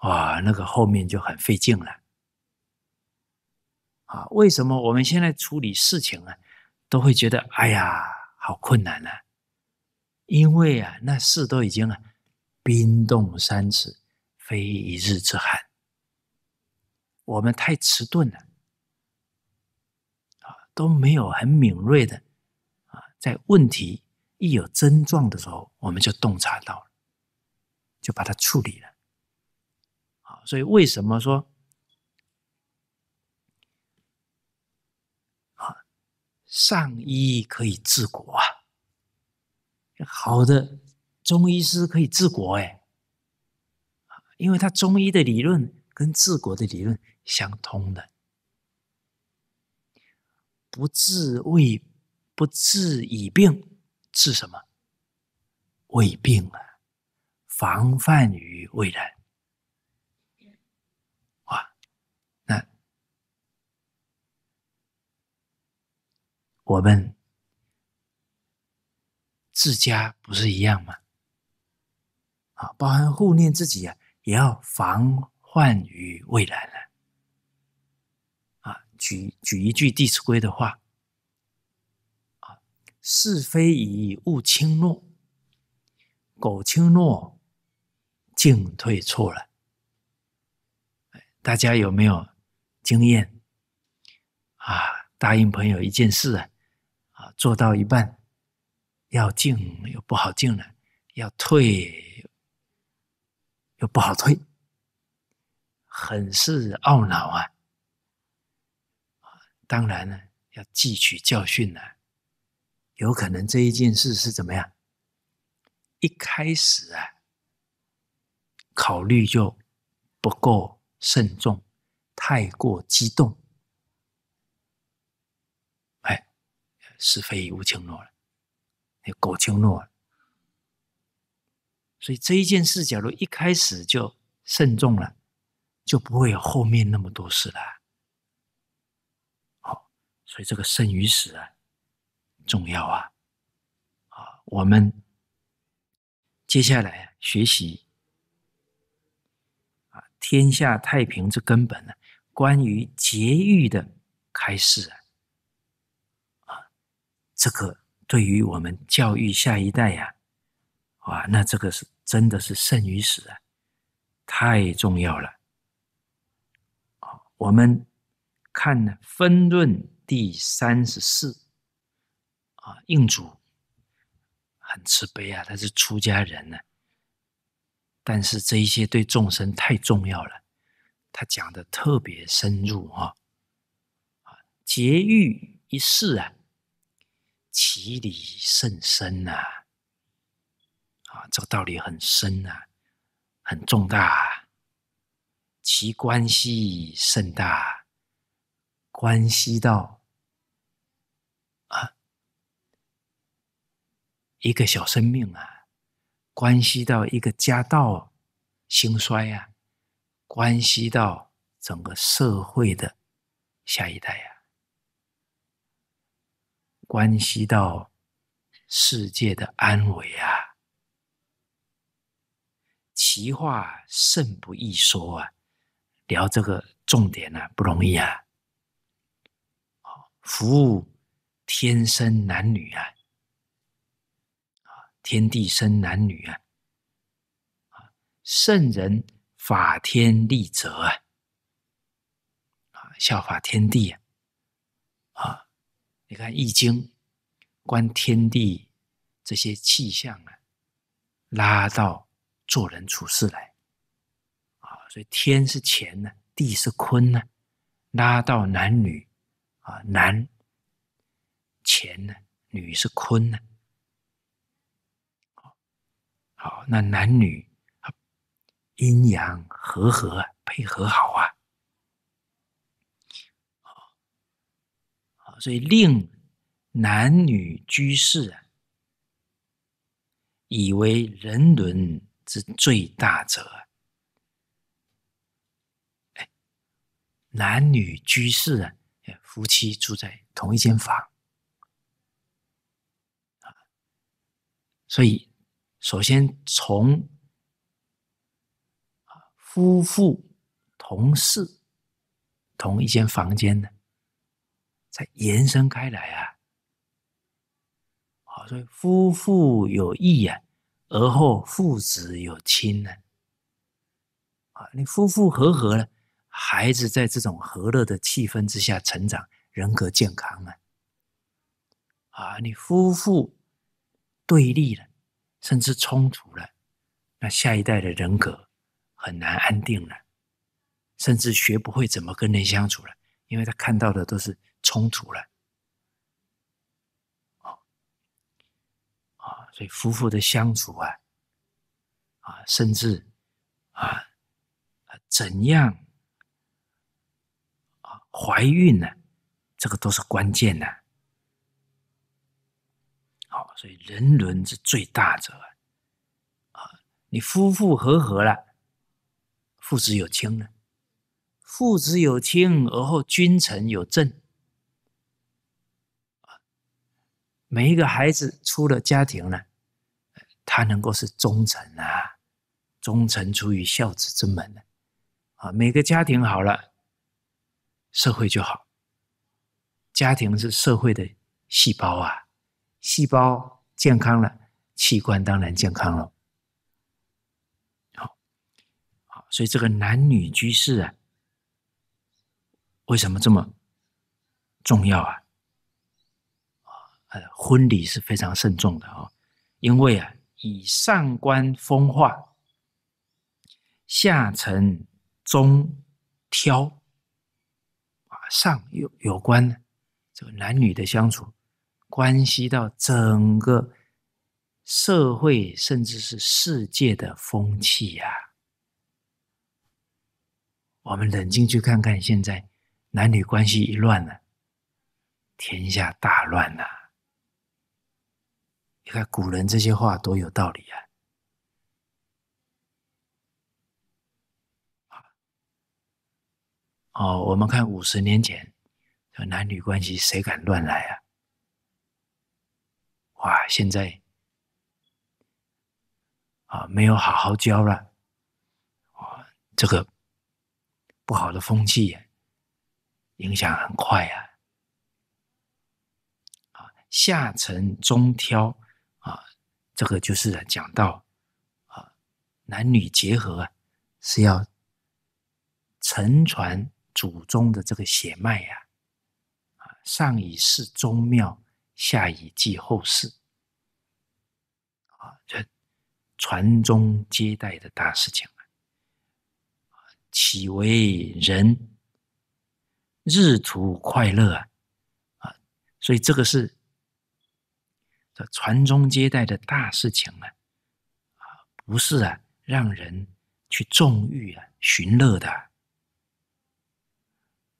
哇，那个后面就很费劲了。啊，为什么我们现在处理事情啊，都会觉得哎呀？好困难了，因为啊，那事都已经啊，冰冻三尺，非一日之寒。我们太迟钝了，啊，都没有很敏锐的啊，在问题一有症状的时候，我们就洞察到了，就把它处理了。所以为什么说？上医可以治国啊，好的中医师可以治国哎，因为他中医的理论跟治国的理论相通的，不治未不治已病，治什么？未病啊，防范于未然。我们自家不是一样吗？啊，包含护念自己啊，也要防患于未然了。啊，举举一句《弟子规》的话，啊，是非以勿轻诺，苟轻诺，进退错了。大家有没有经验？啊，答应朋友一件事啊。做到一半，要进又不好进了，要退又不好退，很是懊恼啊！当然呢，要汲取教训了。有可能这一件事是怎么样？一开始啊，考虑就不够慎重，太过激动。是非已无轻诺了，有苟轻诺了，所以这一件事，假如一开始就慎重了，就不会有后面那么多事了。好，所以这个生与死啊，重要啊！啊，我们接下来学习啊，天下太平之根本呢，关于节欲的开示啊。这个对于我们教育下一代呀，啊，那这个是真的是生与死啊，太重要了，我们看《分论》第三十四，啊，应主很慈悲啊，他是出家人呢，但是这一些对众生太重要了，他讲的特别深入啊，啊，劫狱一事啊。其理甚深呐，啊，这个道理很深呐，很重大，其关系甚大，关系到啊一个小生命啊，关系到一个家道兴衰啊，关系到整个社会的下一代呀。关系到世界的安危啊，其话甚不易说啊。聊这个重点呢不容易啊。服务天生男女啊，天地生男女啊，圣人法天立则啊，效法天地啊。你看《易经》，观天地这些气象啊，拉到做人处事来，啊，所以天是乾呢，地是坤呢，拉到男女啊，男乾呢，女是坤呢，好，那男女阴阳和合配合好啊。所以，令男女居士啊，以为人伦之最大者。哎，男女居士啊，夫妻住在同一间房啊，所以首先从夫妇同室同一间房间呢。才延伸开来啊！好，所以夫妇有义啊，而后父子有亲呢。啊，你夫妇和和了，孩子在这种和乐的气氛之下成长，人格健康啊。啊，你夫妇对立了，甚至冲突了，那下一代的人格很难安定了，甚至学不会怎么跟人相处了，因为他看到的都是。冲突了，啊啊！所以夫妇的相处啊，啊，甚至啊，怎样啊，怀孕呢？这个都是关键的。好，所以人伦是最大者啊！啊，你夫妇和合了，父子有亲了，父子有亲而后君臣有政，每一个孩子，出了家庭呢，他能够是忠臣啊！忠臣出于孝子之门啊，每个家庭好了，社会就好。家庭是社会的细胞啊，细胞健康了，器官当然健康了。好，好，所以这个男女居室啊，为什么这么重要啊？呃，婚礼是非常慎重的啊，因为啊，以上观风化，下沉中挑啊，上有有关这个男女的相处，关系到整个社会甚至是世界的风气呀。我们冷静去看看，现在男女关系一乱呢，天下大乱呐。你看古人这些话多有道理啊！哦，我们看五十年前，男女关系谁敢乱来啊？哇，现在啊，没有好好教了啊，这个不好的风气，影响很快啊！啊，下层中挑。这个就是讲到啊，男女结合啊，是要承传祖宗的这个血脉呀，啊，上以示宗庙，下以祭后世，啊，这传宗接代的大事情啊，岂为人日图快乐啊？啊，所以这个是。这传宗接代的大事情啊，啊，不是啊，让人去纵欲啊、寻乐的，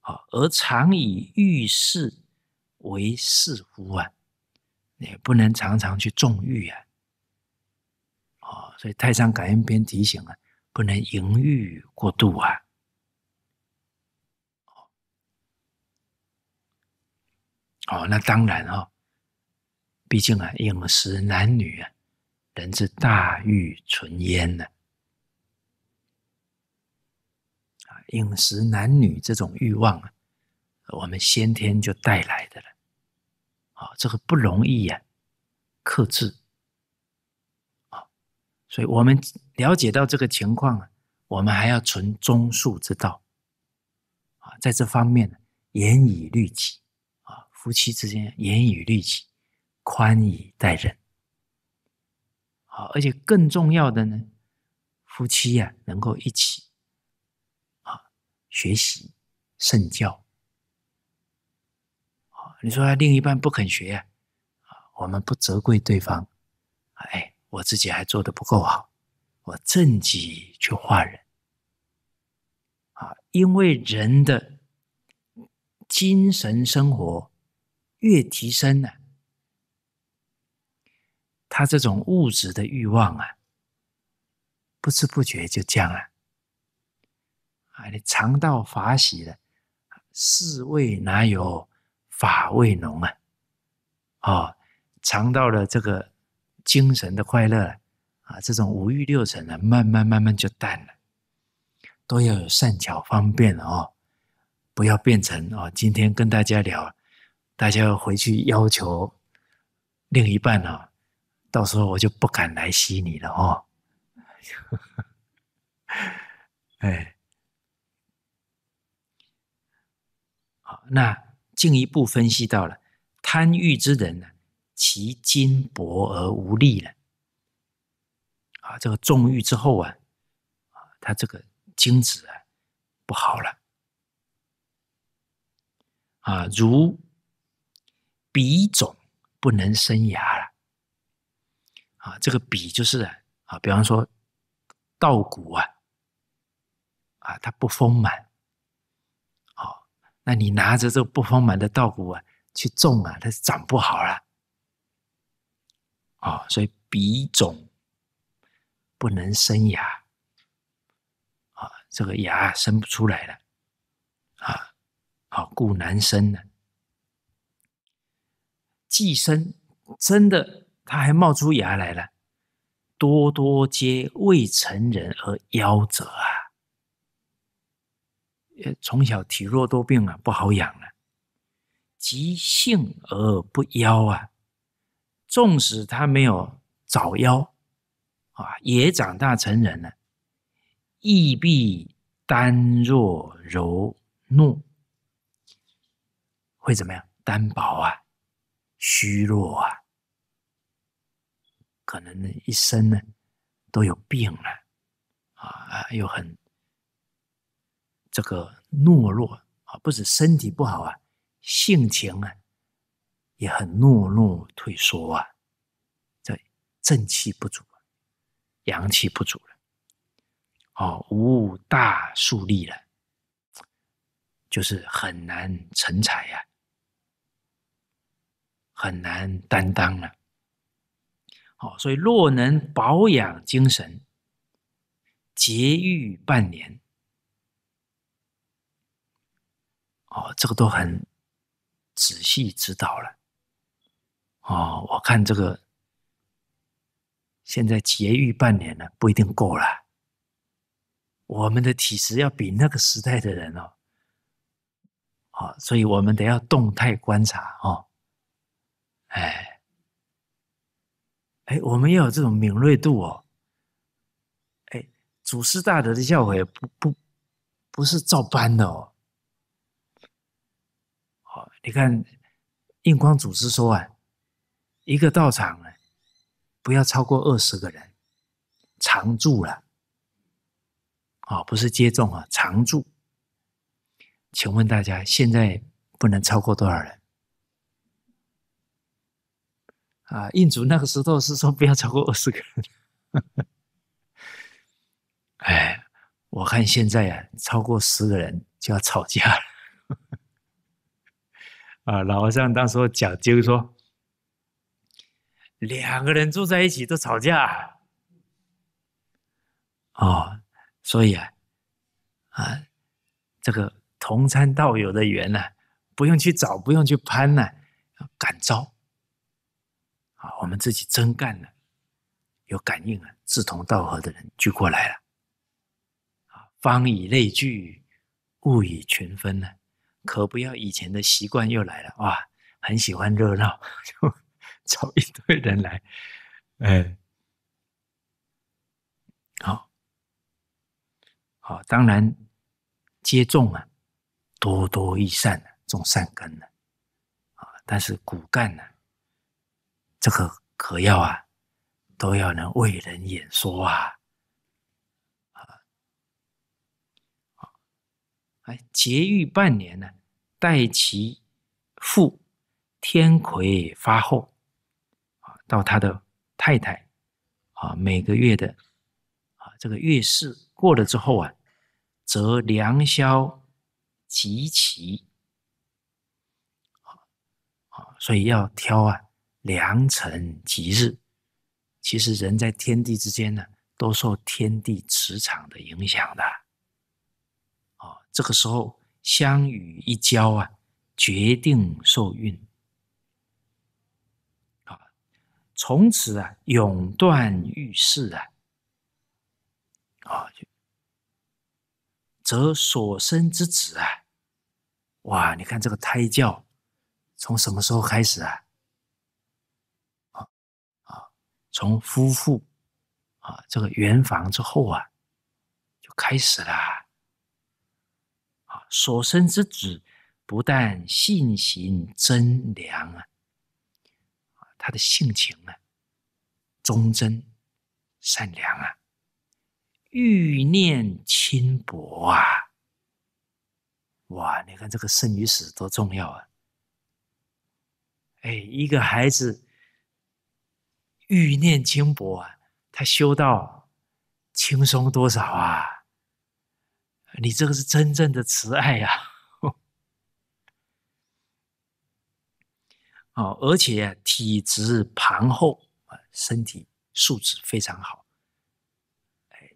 啊，而常以欲事为事乎啊？你不能常常去纵欲啊，哦，所以《太上感应篇》提醒啊，不能淫欲过度啊，哦，哦，那当然哦，毕竟啊，饮食男女啊，人之大欲存焉呢。啊，饮食男女这种欲望啊，我们先天就带来的了。啊，这个不容易啊，克制。啊，所以我们了解到这个情况啊，我们还要存忠恕之道。啊，在这方面呢，严以律己啊，夫妻之间严以律己。宽以待人，好，而且更重要的呢，夫妻呀能够一起，啊，学习圣教，你说另一半不肯学啊，我们不责怪对方，哎，我自己还做的不够好，我正己去化人，啊，因为人的精神生活越提升了。他这种物质的欲望啊，不知不觉就降了啊！你尝到法喜了，是味哪有法味浓啊？哦，尝到了这个精神的快乐啊，这种五欲六尘呢，慢慢慢慢就淡了。都要有善巧方便哦，不要变成哦，今天跟大家聊，大家回去要求另一半啊。到时候我就不敢来吸你了哦！[laughs] 哎，好，那进一步分析到了贪欲之人呢，其筋薄而无力了。啊，这个纵欲之后啊，啊，他这个精子啊不好了。啊，如鼻肿不能生牙了。啊，这个比就是啊，比方说稻谷啊，啊，它不丰满，好，那你拿着这个不丰满的稻谷啊去种啊，它长不好了，哦，所以鼻种不能生芽，啊，这个芽生不出来了，啊，好，故难生呢。寄生真的。他还冒出牙来了，多多皆未成人而夭折啊！从小体弱多病啊，不好养啊，急性而不夭啊，纵使他没有早夭啊，也长大成人了，亦必单弱柔懦，会怎么样？单薄啊，虚弱啊。可能呢一生呢都有病了啊，又很这个懦弱啊，不止身体不好啊，性情啊也很懦弱、退缩啊，这正气不足阳气不足了，哦，无大树立了，就是很难成才呀，很难担当了。好，所以若能保养精神，节欲半年，哦，这个都很仔细指导了。哦，我看这个现在节欲半年了，不一定够了。我们的体质要比那个时代的人哦，好，所以我们得要动态观察哦，哎。哎，我们要有这种敏锐度哦。哎，祖师大德的教诲不不不是照搬的哦。好，你看，印光祖师说啊，一个道场呢，不要超过二十个人常住了。啊，不是接种啊，常住。请问大家，现在不能超过多少人？啊，印主那个时候是说不要超过二十个人。哎，我看现在呀，超过十个人就要吵架。啊，老和尚当时讲究说，两个人住在一起都吵架。哦，所以啊，啊，这个同参道友的缘呢，不用去找，不用去攀呢，要感召。啊，我们自己真干了，有感应了，志同道合的人就过来了。啊，方以类聚，物以群分呢，可不要以前的习惯又来了哇！很喜欢热闹，[laughs] 就找一堆人来，哎，好，好，当然，接种啊，多多益善啊，种善根呢，啊，但是骨干呢？这个可要啊，都要能为人演说啊，啊，啊，哎，节狱半年呢，待其父天魁发后啊，到他的太太啊，每个月的啊，这个月事过了之后啊，则良宵及其啊，所以要挑啊。良辰吉日，其实人在天地之间呢，都受天地磁场的影响的。啊，这个时候相与一交啊，决定受孕。啊，从此啊，永断欲事啊，啊，则所生之子啊，哇，你看这个胎教，从什么时候开始啊？从夫妇啊，这个圆房之后啊，就开始了。啊，所生之子不但性情真良啊，他的性情啊，忠贞、善良啊，欲念轻薄啊。哇，你看这个生与死多重要啊！哎，一个孩子。欲念轻薄啊，他修道轻松多少啊？你这个是真正的慈爱啊！[laughs] 哦，而且体质庞厚啊，身体素质非常好。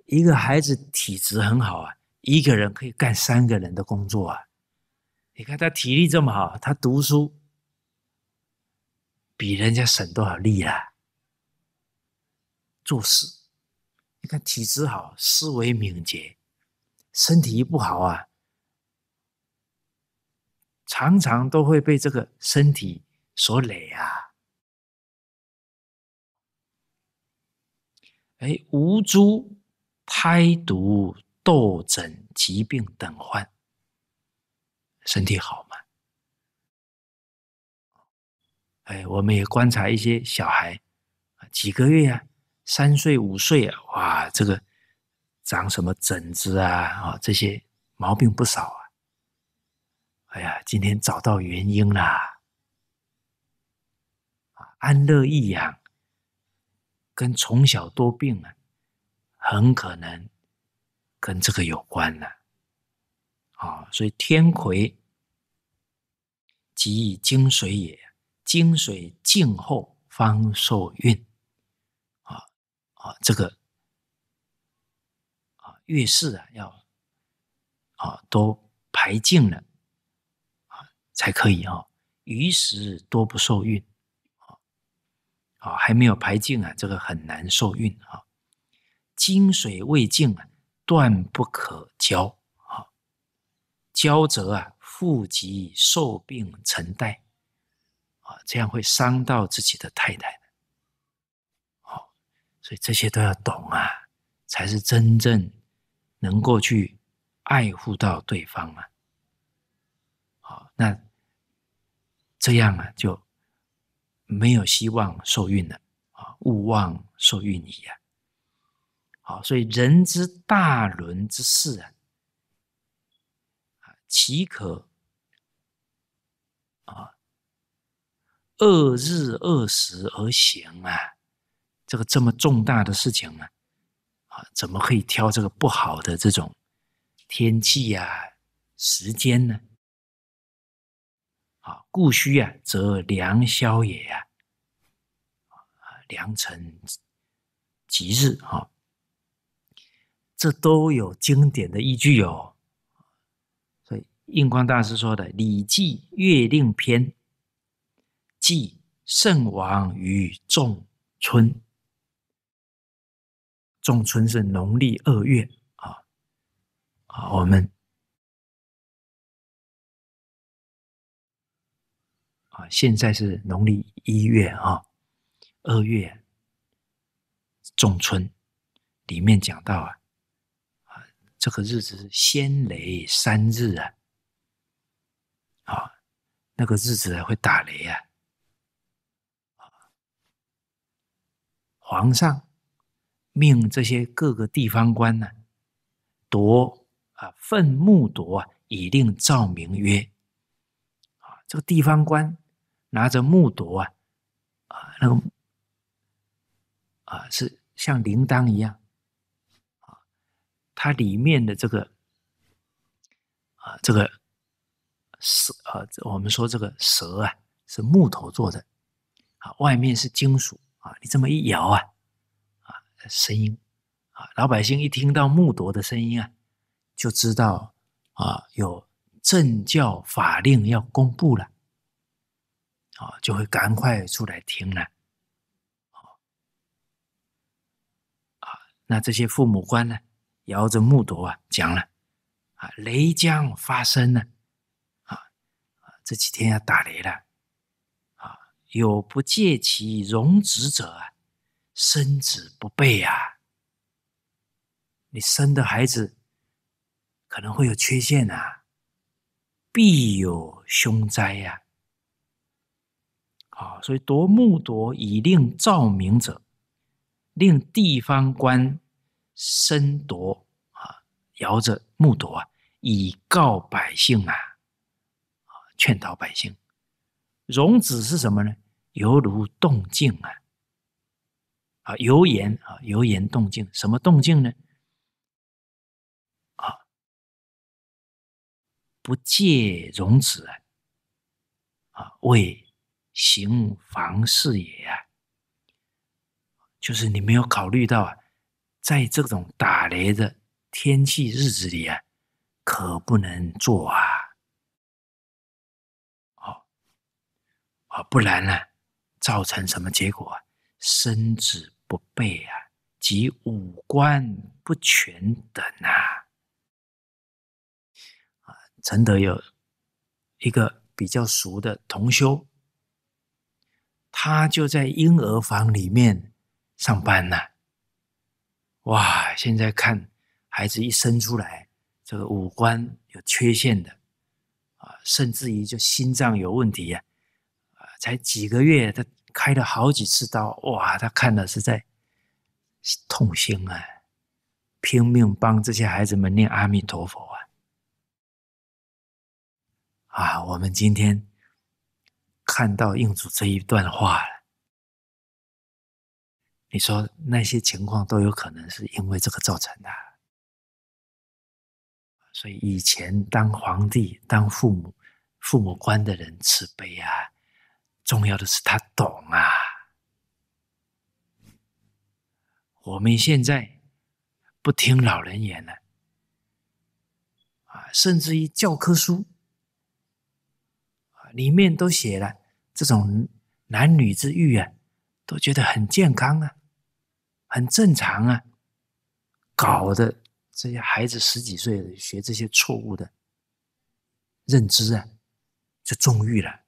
一个孩子体质很好啊，一个人可以干三个人的工作啊！你看他体力这么好，他读书比人家省多少力啊？做事，你看体质好，思维敏捷；身体一不好啊，常常都会被这个身体所累啊！哎，无珠胎毒、痘疹、疾病等患，身体好吗？哎，我们也观察一些小孩，几个月啊？三岁五岁啊，哇，这个长什么疹子啊，啊，这些毛病不少啊。哎呀，今天找到原因了，安乐易养，跟从小多病啊，很可能跟这个有关呢、啊，所以天癸即精水也，精水静后方受孕。啊，这个啊，月事啊，要啊都排净了啊，才可以啊。余时多不受孕，啊，还没有排净啊，这个很难受孕啊。精水未净啊，断不可交啊。交则啊，富疾受病成灾啊，这样会伤到自己的太太。所以这些都要懂啊，才是真正能够去爱护到对方啊。好，那这样啊就没有希望受孕了啊，勿忘受孕矣啊。好，所以人之大伦之事啊，岂可啊恶日恶时而行啊？这个这么重大的事情呢，啊，怎么可以挑这个不好的这种天气啊、时间呢？啊，故虚啊，则良宵也啊，良辰吉日啊，这都有经典的依据哦。所以印光大师说的，《礼记月令篇》记圣王于仲春。仲春是农历二月啊，啊，我们啊，现在是农历一月啊，二月仲春里面讲到啊，这个日子是先雷三日啊，啊那个日子会打雷啊，皇上。命这些各个地方官呢，夺啊，奋怒夺啊，以令照明曰：啊，这个地方官拿着木夺啊，啊，那个啊，是像铃铛一样，啊，它里面的这个啊，这个蛇啊，我们说这个蛇啊是木头做的，啊，外面是金属啊，你这么一摇啊。声音啊，老百姓一听到木铎的声音啊，就知道啊有政教法令要公布了，啊，就会赶快出来听了。啊，那这些父母官呢，摇着木铎啊，讲了啊，雷将发生了，啊这几天要打雷了，啊，有不借其容止者啊。生子不备啊，你生的孩子可能会有缺陷啊，必有凶灾呀。好，所以夺木铎以令照明者，令地方官申夺啊，摇着木铎啊，以告百姓啊，劝导百姓。容子是什么呢？犹如动静啊。啊，油盐啊，油盐动静，什么动静呢？啊，不借容子啊，啊，为行房事也啊，就是你没有考虑到啊，在这种打雷的天气日子里啊，可不能做啊，好啊，不然呢，造成什么结果啊？身子。不备啊，及五官不全等啊，啊，承德有一个比较熟的同修，他就在婴儿房里面上班呢。哇，现在看孩子一生出来，这个五官有缺陷的啊，甚至于就心脏有问题呀，啊，才几个月他。开了好几次刀，哇！他看的是在痛心啊，拼命帮这些孩子们念阿弥陀佛啊！啊，我们今天看到应主这一段话了，你说那些情况都有可能是因为这个造成的，所以以前当皇帝、当父母、父母官的人慈悲啊。重要的是他懂啊！我们现在不听老人言了啊，甚至于教科书里面都写了这种男女之欲啊，都觉得很健康啊，很正常啊，搞得这些孩子十几岁学这些错误的认知啊，就纵欲了。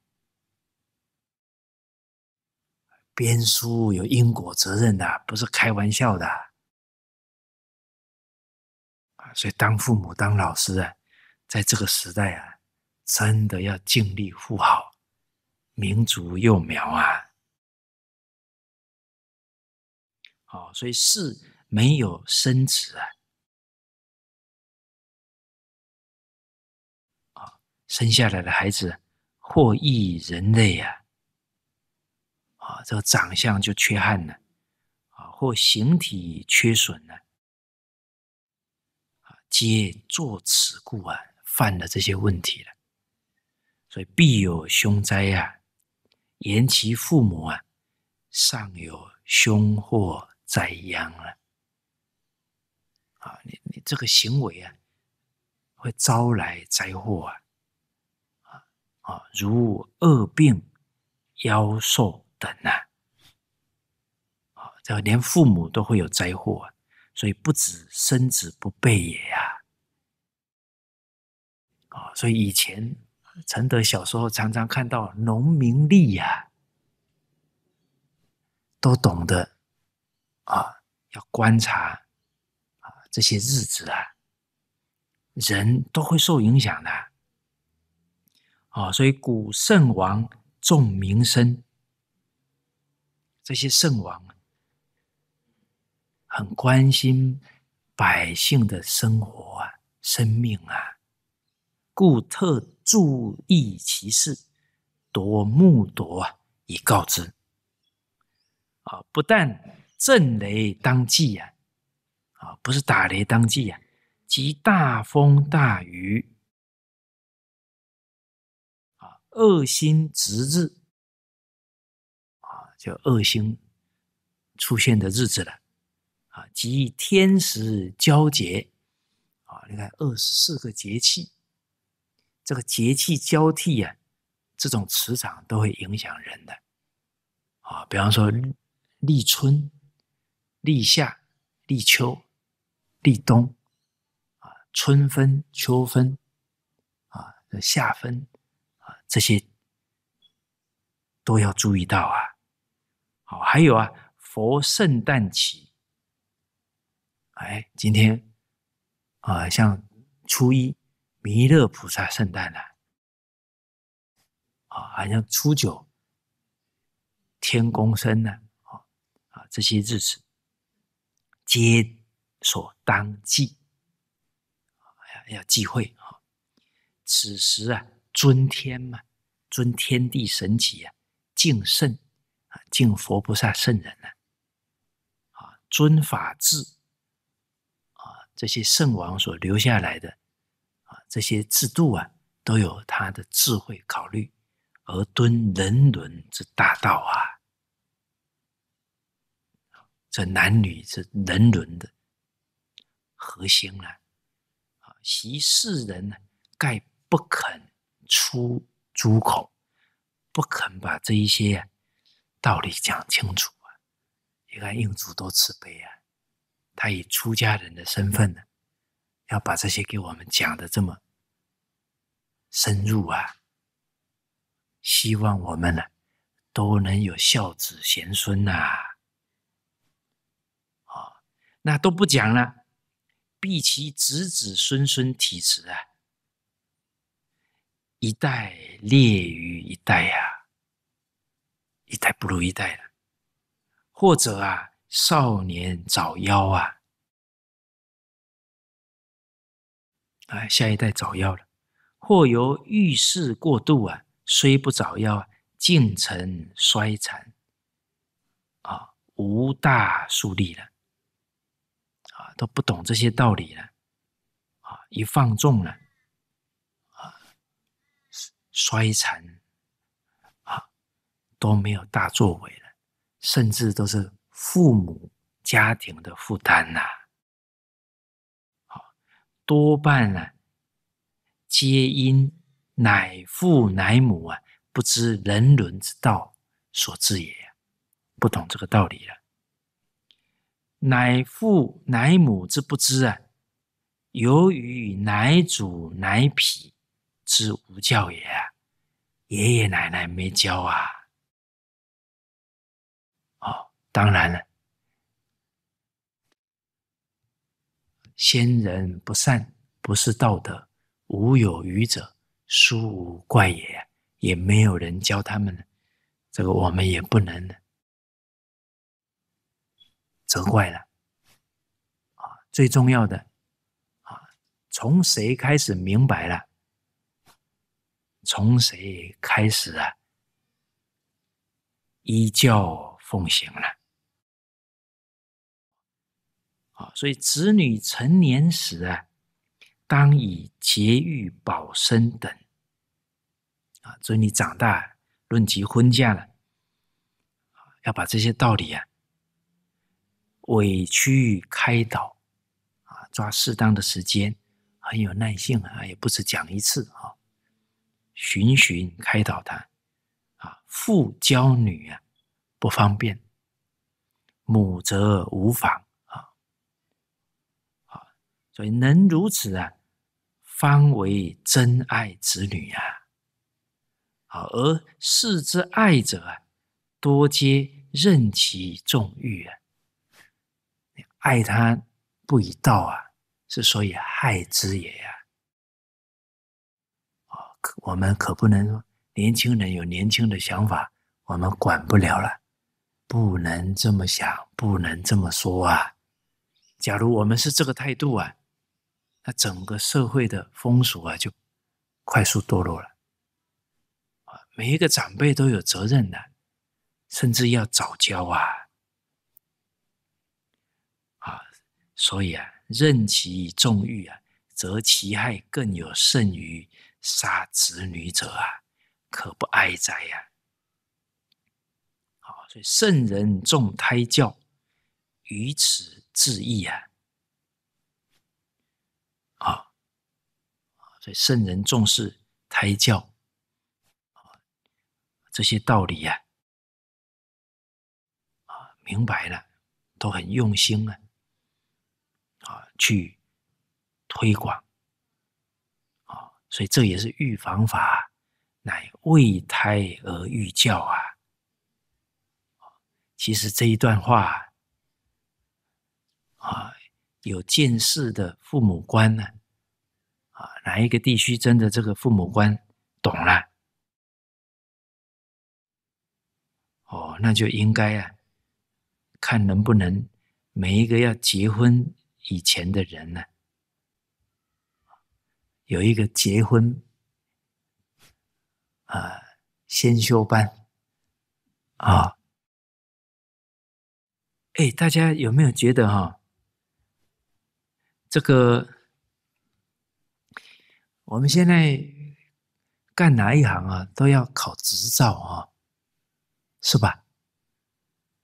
编书有因果责任的，不是开玩笑的啊！所以当父母、当老师啊，在这个时代啊，真的要尽力护好民族幼苗啊！好，所以事没有生子啊，生下来的孩子获益人类啊。啊，这个长相就缺憾了，啊，或形体缺损了，啊，皆作此故啊，犯了这些问题了，所以必有凶灾啊，言其父母啊，尚有凶祸灾殃了，啊，你你这个行为啊，会招来灾祸啊，啊啊，如恶病妖兽。等呐，啊，连父母都会有灾祸，所以不止生子不备也呀，啊，所以以前陈德小时候常常看到农民力呀，都懂得啊，要观察啊这些日子啊，人都会受影响的，啊，所以古圣王重民生。这些圣王很关心百姓的生活啊、生命啊，故特注意其事，夺目夺啊，以告之啊。不但震雷当祭啊，啊，不是打雷当祭啊，即大风大雨啊，恶心值日。就恶星出现的日子了，啊，即天时交节，啊，你看二十四个节气，这个节气交替呀，这种磁场都会影响人的，啊，比方说立春、立夏、立秋、立冬，啊，春分、秋分，啊，夏分，啊，这些都要注意到啊。好，还有啊，佛圣诞期，哎，今天啊，像初一，弥勒菩萨圣诞呢，啊，好像初九，天公生呢，啊啊，这些日子，皆所当忌，要要忌讳啊，此时啊，尊天嘛，尊天地神奇啊，敬圣啊，敬佛菩萨圣人呢，啊，尊法治，啊，这些圣王所留下来的，啊，这些制度啊，都有他的智慧考虑，而敦人伦之大道啊，这男女是人伦的核心了，啊，习世人呢，盖不肯出诸口，不肯把这一些。道理讲清楚啊！你看应主多慈悲啊，他以出家人的身份呢，要把这些给我们讲的这么深入啊，希望我们呢都能有孝子贤孙呐。好，那都不讲了，必其子子孙孙体慈啊，一代劣于一代呀。一代不如一代了，或者啊，少年早夭啊，啊，下一代早夭了，或由遇事过度啊，虽不早夭，进成衰残，啊，无大树立了，啊，都不懂这些道理了，啊，一放纵了，啊，衰残。都没有大作为了，甚至都是父母家庭的负担呐。好，多半呢，皆因乃父乃母啊，不知人伦之道所致也，不懂这个道理了。乃父乃母之不知啊，由于乃祖乃匹之无教也，爷爷奶奶没教啊。当然了，先人不善，不是道德无有愚者，殊无怪也。也没有人教他们，这个我们也不能责怪了。啊，最重要的啊，从谁开始明白了？从谁开始啊？依教奉行了？啊，所以子女成年时啊，当以节欲保身等，啊，所以你长大论及婚嫁了，要把这些道理啊，委屈开导，啊，抓适当的时间，很有耐性啊，也不止讲一次啊，循循开导他，啊，父教女啊不方便，母则无妨。所以能如此啊，方为真爱子女啊！好，而世之爱者啊，多皆任其纵欲啊。爱他不以道啊，是所以害之也呀！哦，我们可不能说年轻人有年轻的想法，我们管不了了，不能这么想，不能这么说啊！假如我们是这个态度啊。整个社会的风俗啊，就快速堕落了。每一个长辈都有责任的，甚至要早教啊。啊，所以啊，任其纵欲啊，则其害更有甚于杀子女者啊，可不哀哉呀！好，所以圣人重胎教，于此致意啊。圣人重视胎教，啊，这些道理呀，啊，明白了，都很用心啊，啊，去推广，啊，所以这也是预防法，乃为胎而育教啊。其实这一段话，啊，有见识的父母官呢。啊，哪一个地区真的这个父母官懂了？哦，那就应该啊，看能不能每一个要结婚以前的人呢，有一个结婚啊先修班啊。哎，大家有没有觉得哈，这个？我们现在干哪一行啊，都要考执照啊，是吧？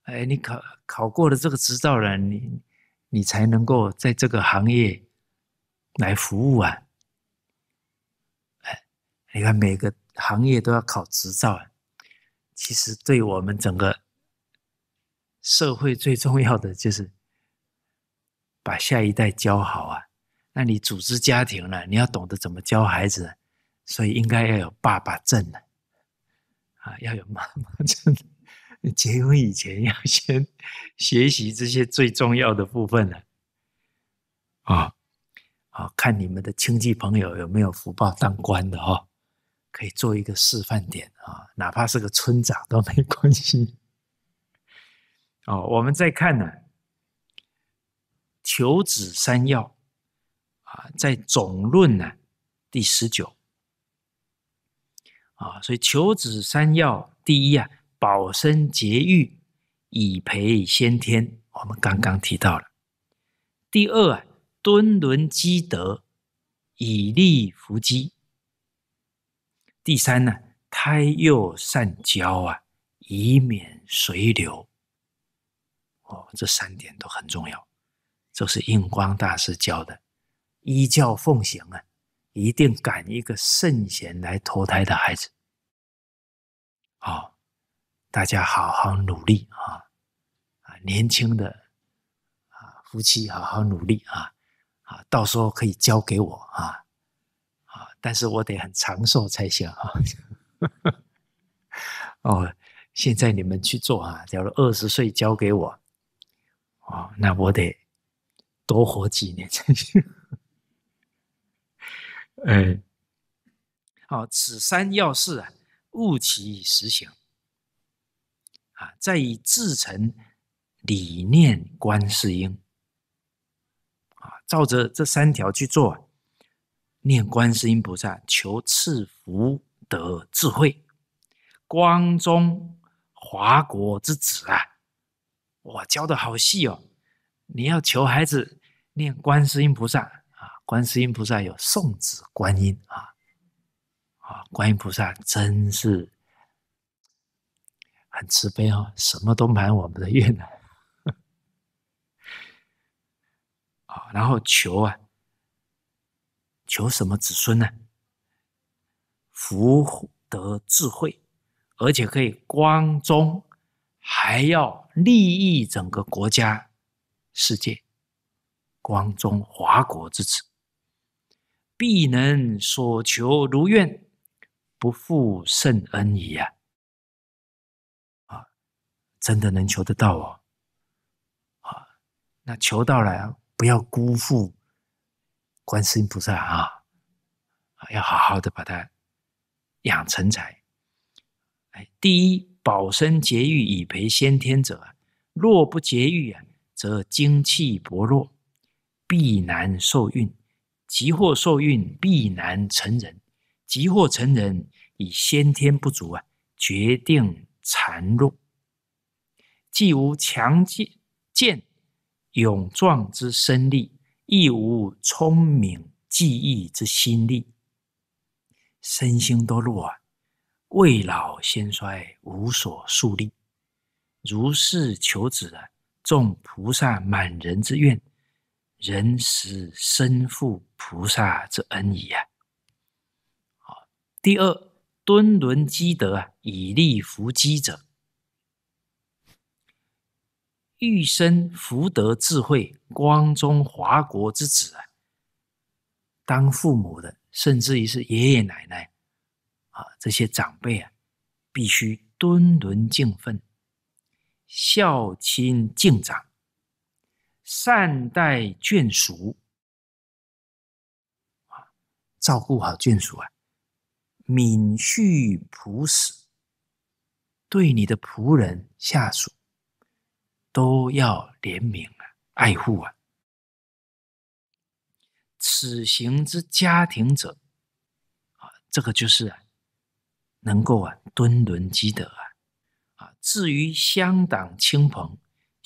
哎，你考考过了这个执照了，你你才能够在这个行业来服务啊。哎，你看每个行业都要考执照，其实对我们整个社会最重要的就是把下一代教好啊。那你组织家庭了，你要懂得怎么教孩子，所以应该要有爸爸证的，啊，要有妈妈证。结婚以前要先学习这些最重要的部分呢。啊，好看你们的亲戚朋友有没有福报当官的哈，可以做一个示范点啊，哪怕是个村长都没关系。哦，我们再看呢，求子三要。啊，在总论呢，第十九啊，所以求子三要：第一啊，保身节欲，以培先天；我们刚刚提到了。第二啊，敦伦积德，以利福积。第三呢，胎幼善交啊，以免随流。哦，这三点都很重要，这是印光大师教的。依教奉行啊，一定赶一个圣贤来投胎的孩子。好，大家好好努力啊！啊，年轻的啊夫妻好好努力啊！啊，到时候可以交给我啊！啊，但是我得很长寿才行啊！[laughs] 哦，现在你们去做啊，假如二十岁交给我，哦，那我得多活几年才行。哎，好，此三要事啊，务其实行啊，在以至诚理念观世音啊，照着这三条去做，念观世音菩萨，求赐福德智慧，光中华国之子啊！哇，教的好细哦，你要求孩子念观世音菩萨。观世音菩萨有送子观音啊！啊，观音菩萨真是很慈悲哦，什么都满我们的愿呢。[laughs] 啊，然后求啊，求什么子孙呢？福德智慧，而且可以光宗，还要利益整个国家世界，光中华国之子。必能所求如愿，不负圣恩矣啊！啊，真的能求得到哦！好，那求到了，不要辜负观世音菩萨啊！啊，要好好的把它养成才。哎，第一，保身节欲以培先天者啊，若不节欲啊，则精气薄弱，必难受孕。即或受孕，必难成人；即或成人，以先天不足啊，决定孱弱，既无强健健勇壮之身力，亦无聪明记忆之心力，身心都弱啊，未老先衰，无所树立。如是求子啊，众菩萨满人之愿。人实身负菩萨之恩矣啊！好，第二，敦伦积德啊，以利福积者，欲生福德智慧光中华国之子啊，当父母的，甚至于是爷爷奶奶啊，这些长辈啊，必须敦伦敬分，孝亲敬长。善待眷属，啊，照顾好眷属啊，敏恤仆使，对你的仆人、下属都要怜悯啊，爱护啊。此行之家庭者，啊，这个就是啊、能够啊，敦伦积德啊，啊，至于乡党亲朋。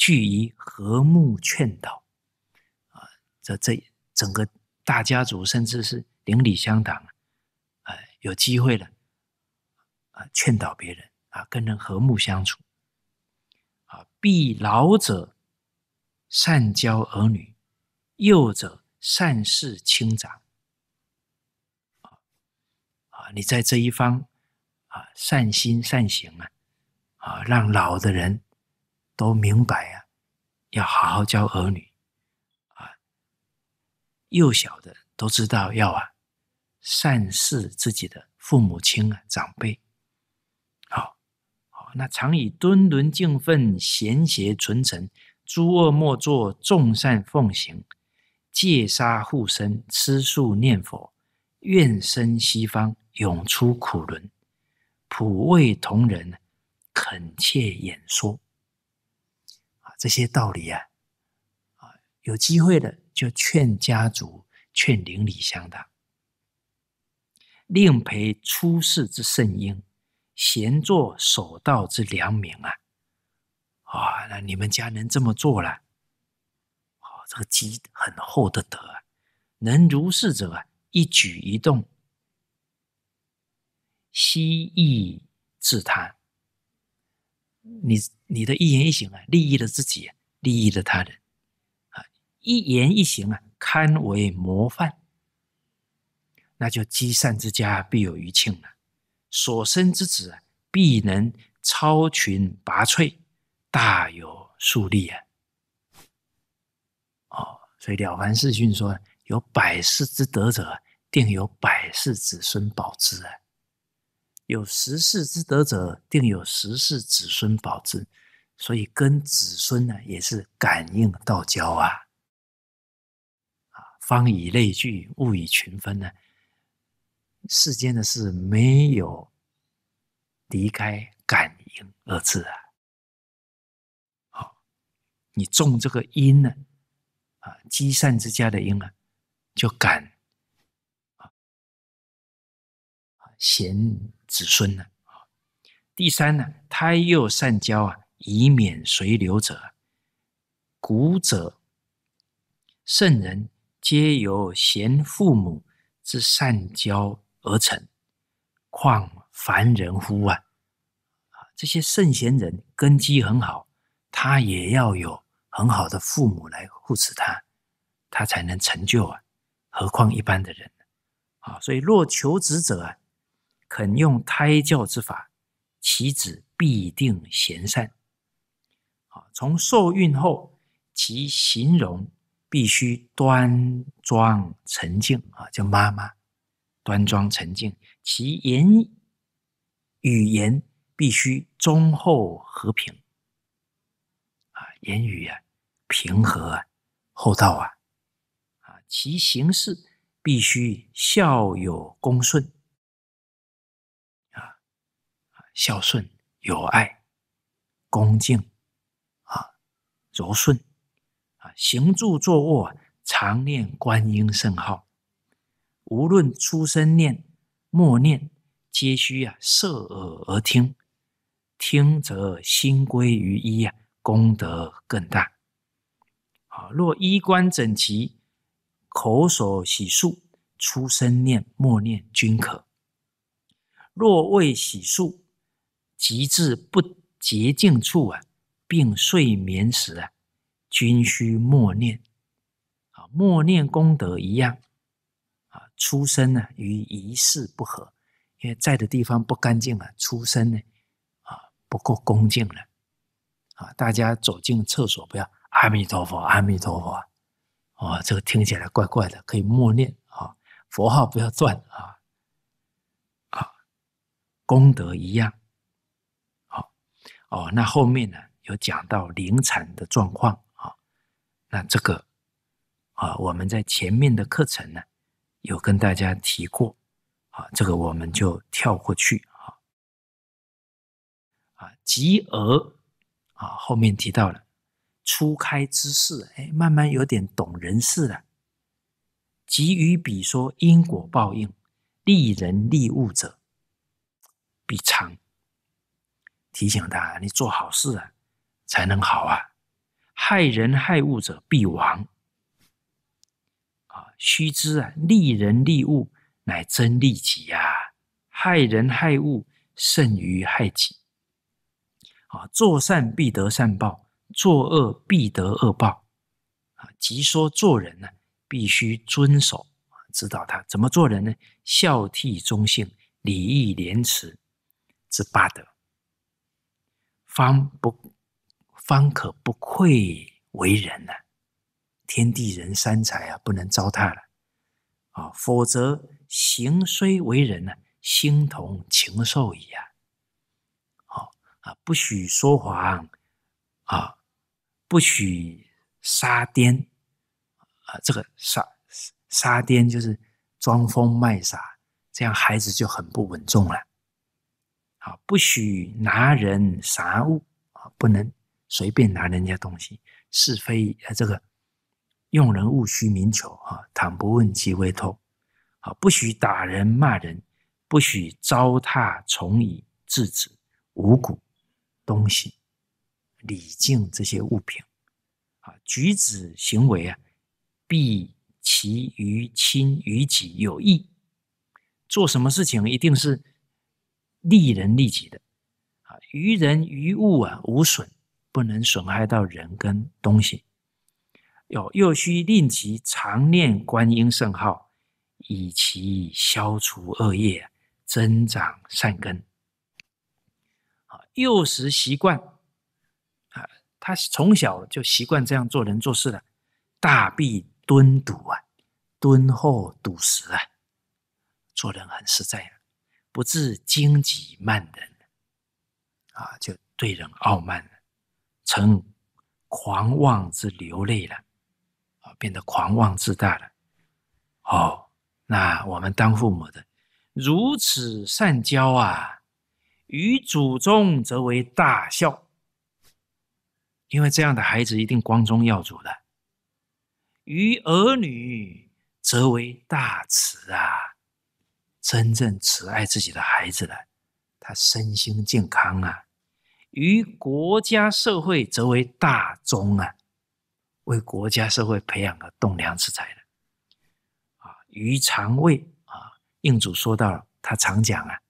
聚于和睦劝导，啊，这这整个大家族，甚至是邻里乡党，啊，有机会了，啊，劝导别人，啊，跟人和睦相处，啊，必老者善教儿女，幼者善事亲长，啊，你在这一方，啊，善心善行啊，啊，让老的人。都明白呀，要好好教儿女，啊，幼小的都知道要啊，善事自己的父母亲啊长辈，好，好那常以敦伦敬分，贤贤纯诚，诸恶莫作，众善奉行，戒杀护身，吃素念佛，愿生西方，永出苦轮，普为同仁，恳切演说。这些道理啊，啊，有机会的就劝家族、劝邻里乡的，令培出世之圣婴，贤作守道之良民啊！啊，那你们家能这么做了，好，这个积很厚的德啊，能如是者啊，一举一动，悉意自叹。你你的一言一行啊，利益了自己，利益了他人，啊，一言一行啊，堪为模范，那就积善之家必有余庆了，所生之子啊、必能超群拔萃，大有树立啊！哦，所以了凡四训说，有百世之德者，定有百世子孙保之啊。有十世之德者，定有十世子孙保之，所以跟子孙呢，也是感应道交啊！啊，方以类聚，物以群分呢，世间的事没有离开感应二字啊。好，你种这个因呢，啊，积善之家的因啊，就感，啊，贤。子孙呢？啊，第三呢？胎幼善交啊，以免随流者。古者圣人皆由贤父母之善交而成，况凡人乎？啊，这些圣贤人根基很好，他也要有很好的父母来护持他，他才能成就啊。何况一般的人呢？啊，所以若求子者啊。肯用胎教之法，其子必定贤善。啊，从受孕后，其形容必须端庄沉静啊，叫妈妈端庄沉静；其言语言必须忠厚和平啊，言语啊平和啊厚道啊啊，其行事必须孝有恭顺。孝顺、友爱、恭敬，啊，柔顺，啊，行住坐卧，常念观音圣号。无论出生念、默念，皆需啊，摄耳而听。听则心归于一啊，功德更大。啊，若衣冠整齐，口手洗漱，出生念、默念均可。若未洗漱，极致不洁净处啊，并睡眠时啊，均需默念，啊，默念功德一样，啊，出生呢与仪式不合，因为在的地方不干净了，出生呢，啊，不够恭敬了，啊，大家走进厕所不要阿弥陀佛阿弥陀佛，哦，这个听起来怪怪的，可以默念啊，佛号不要转啊，啊，功德一样。哦，那后面呢有讲到临产的状况啊，那这个啊，我们在前面的课程呢有跟大家提过啊，这个我们就跳过去啊啊吉而啊后面提到了初开之事，哎，慢慢有点懂人事了。急于比说因果报应，利人利物者，比长。提醒他，你做好事啊，才能好啊！害人害物者必亡啊！须知啊，利人利物乃真利己呀！害人害物胜于害己。啊，做善必得善报，作恶必得恶报。啊，即说做人呢，必须遵守啊！导他怎么做人呢？孝悌忠信礼义廉耻之八德。方不，方可不愧为人呢？天地人三才啊，不能糟蹋了啊！否则行虽为人呢，心同禽兽一样。好啊，不许说谎啊，不许杀癫啊！这个杀杀癫就是装疯卖傻，这样孩子就很不稳重了。啊，不许拿人啥物啊，不能随便拿人家东西。是非呃，这个用人勿须明求啊，倘不问即为偷。好，不许打人骂人，不许糟蹋重以制止五谷东西、礼敬这些物品。啊，举止行为啊，必其于亲于己有益。做什么事情一定是。利人利己的啊，于人于物啊无损，不能损害到人跟东西。又又需令其常念观音圣号，以其消除恶业，增长善根。啊，幼时习惯啊，他从小就习惯这样做人做事的，大臂敦笃啊，敦厚笃实啊，做人很实在啊。不自矜己慢人，啊，就对人傲慢了，成狂妄之流泪了，啊，变得狂妄自大了。哦，那我们当父母的，如此善交啊，于祖宗则为大孝，因为这样的孩子一定光宗耀祖的；于儿女则为大慈啊。真正慈爱自己的孩子的，他身心健康啊，于国家社会则为大宗啊，为国家社会培养个栋梁之才的，啊，于长卫啊，应主说到了，他常讲啊，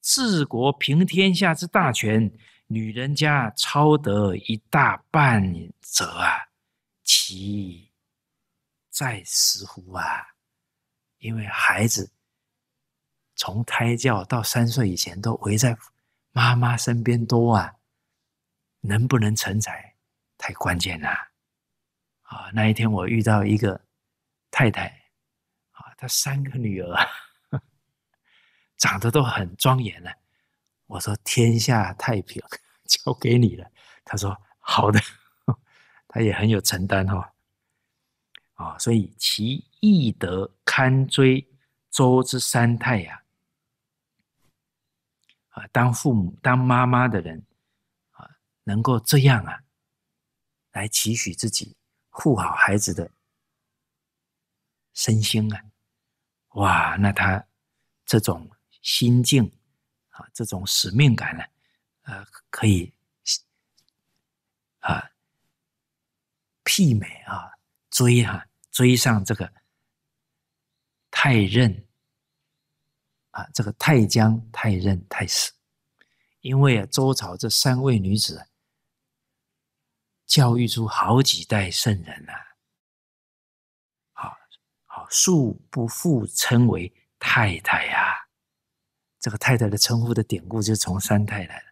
治国平天下之大权，女人家操得一大半则啊，其在似乎啊，因为孩子。从胎教到三岁以前，都围在妈妈身边多啊，能不能成才太关键了啊！那一天我遇到一个太太啊，她三个女儿 [laughs] 长得都很庄严了。我说：“天下太平，[laughs] 交给你了。”她说：“好的。[laughs] ”她也很有承担哈啊，所以其懿德堪追周之三太呀。当父母、当妈妈的人啊，能够这样啊，来期许自己护好孩子的身心啊，哇，那他这种心境啊，这种使命感呢，呃，可以啊，媲美啊，追哈追上这个泰任。啊，这个太姜、太任、太史，因为啊，周朝这三位女子教育出好几代圣人呐，好，好，素不复称为太太呀。这个太太的称呼的典故就从三太来了。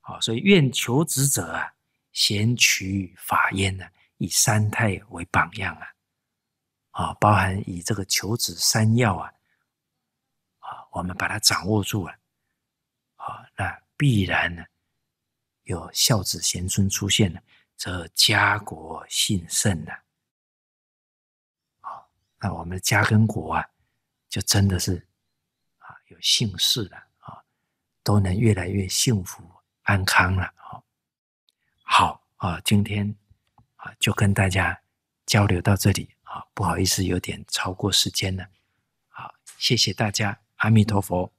好，所以愿求子者啊，贤取法焉呢，以三太为榜样啊，啊，包含以这个求子三要啊。我们把它掌握住了，好，那必然呢有孝子贤孙出现了，这家国兴盛了，好，那我们的家跟国啊，就真的是啊有幸事了啊，都能越来越幸福安康了，好，好啊，今天啊就跟大家交流到这里啊，不好意思，有点超过时间了，好，谢谢大家。阿弥陀佛。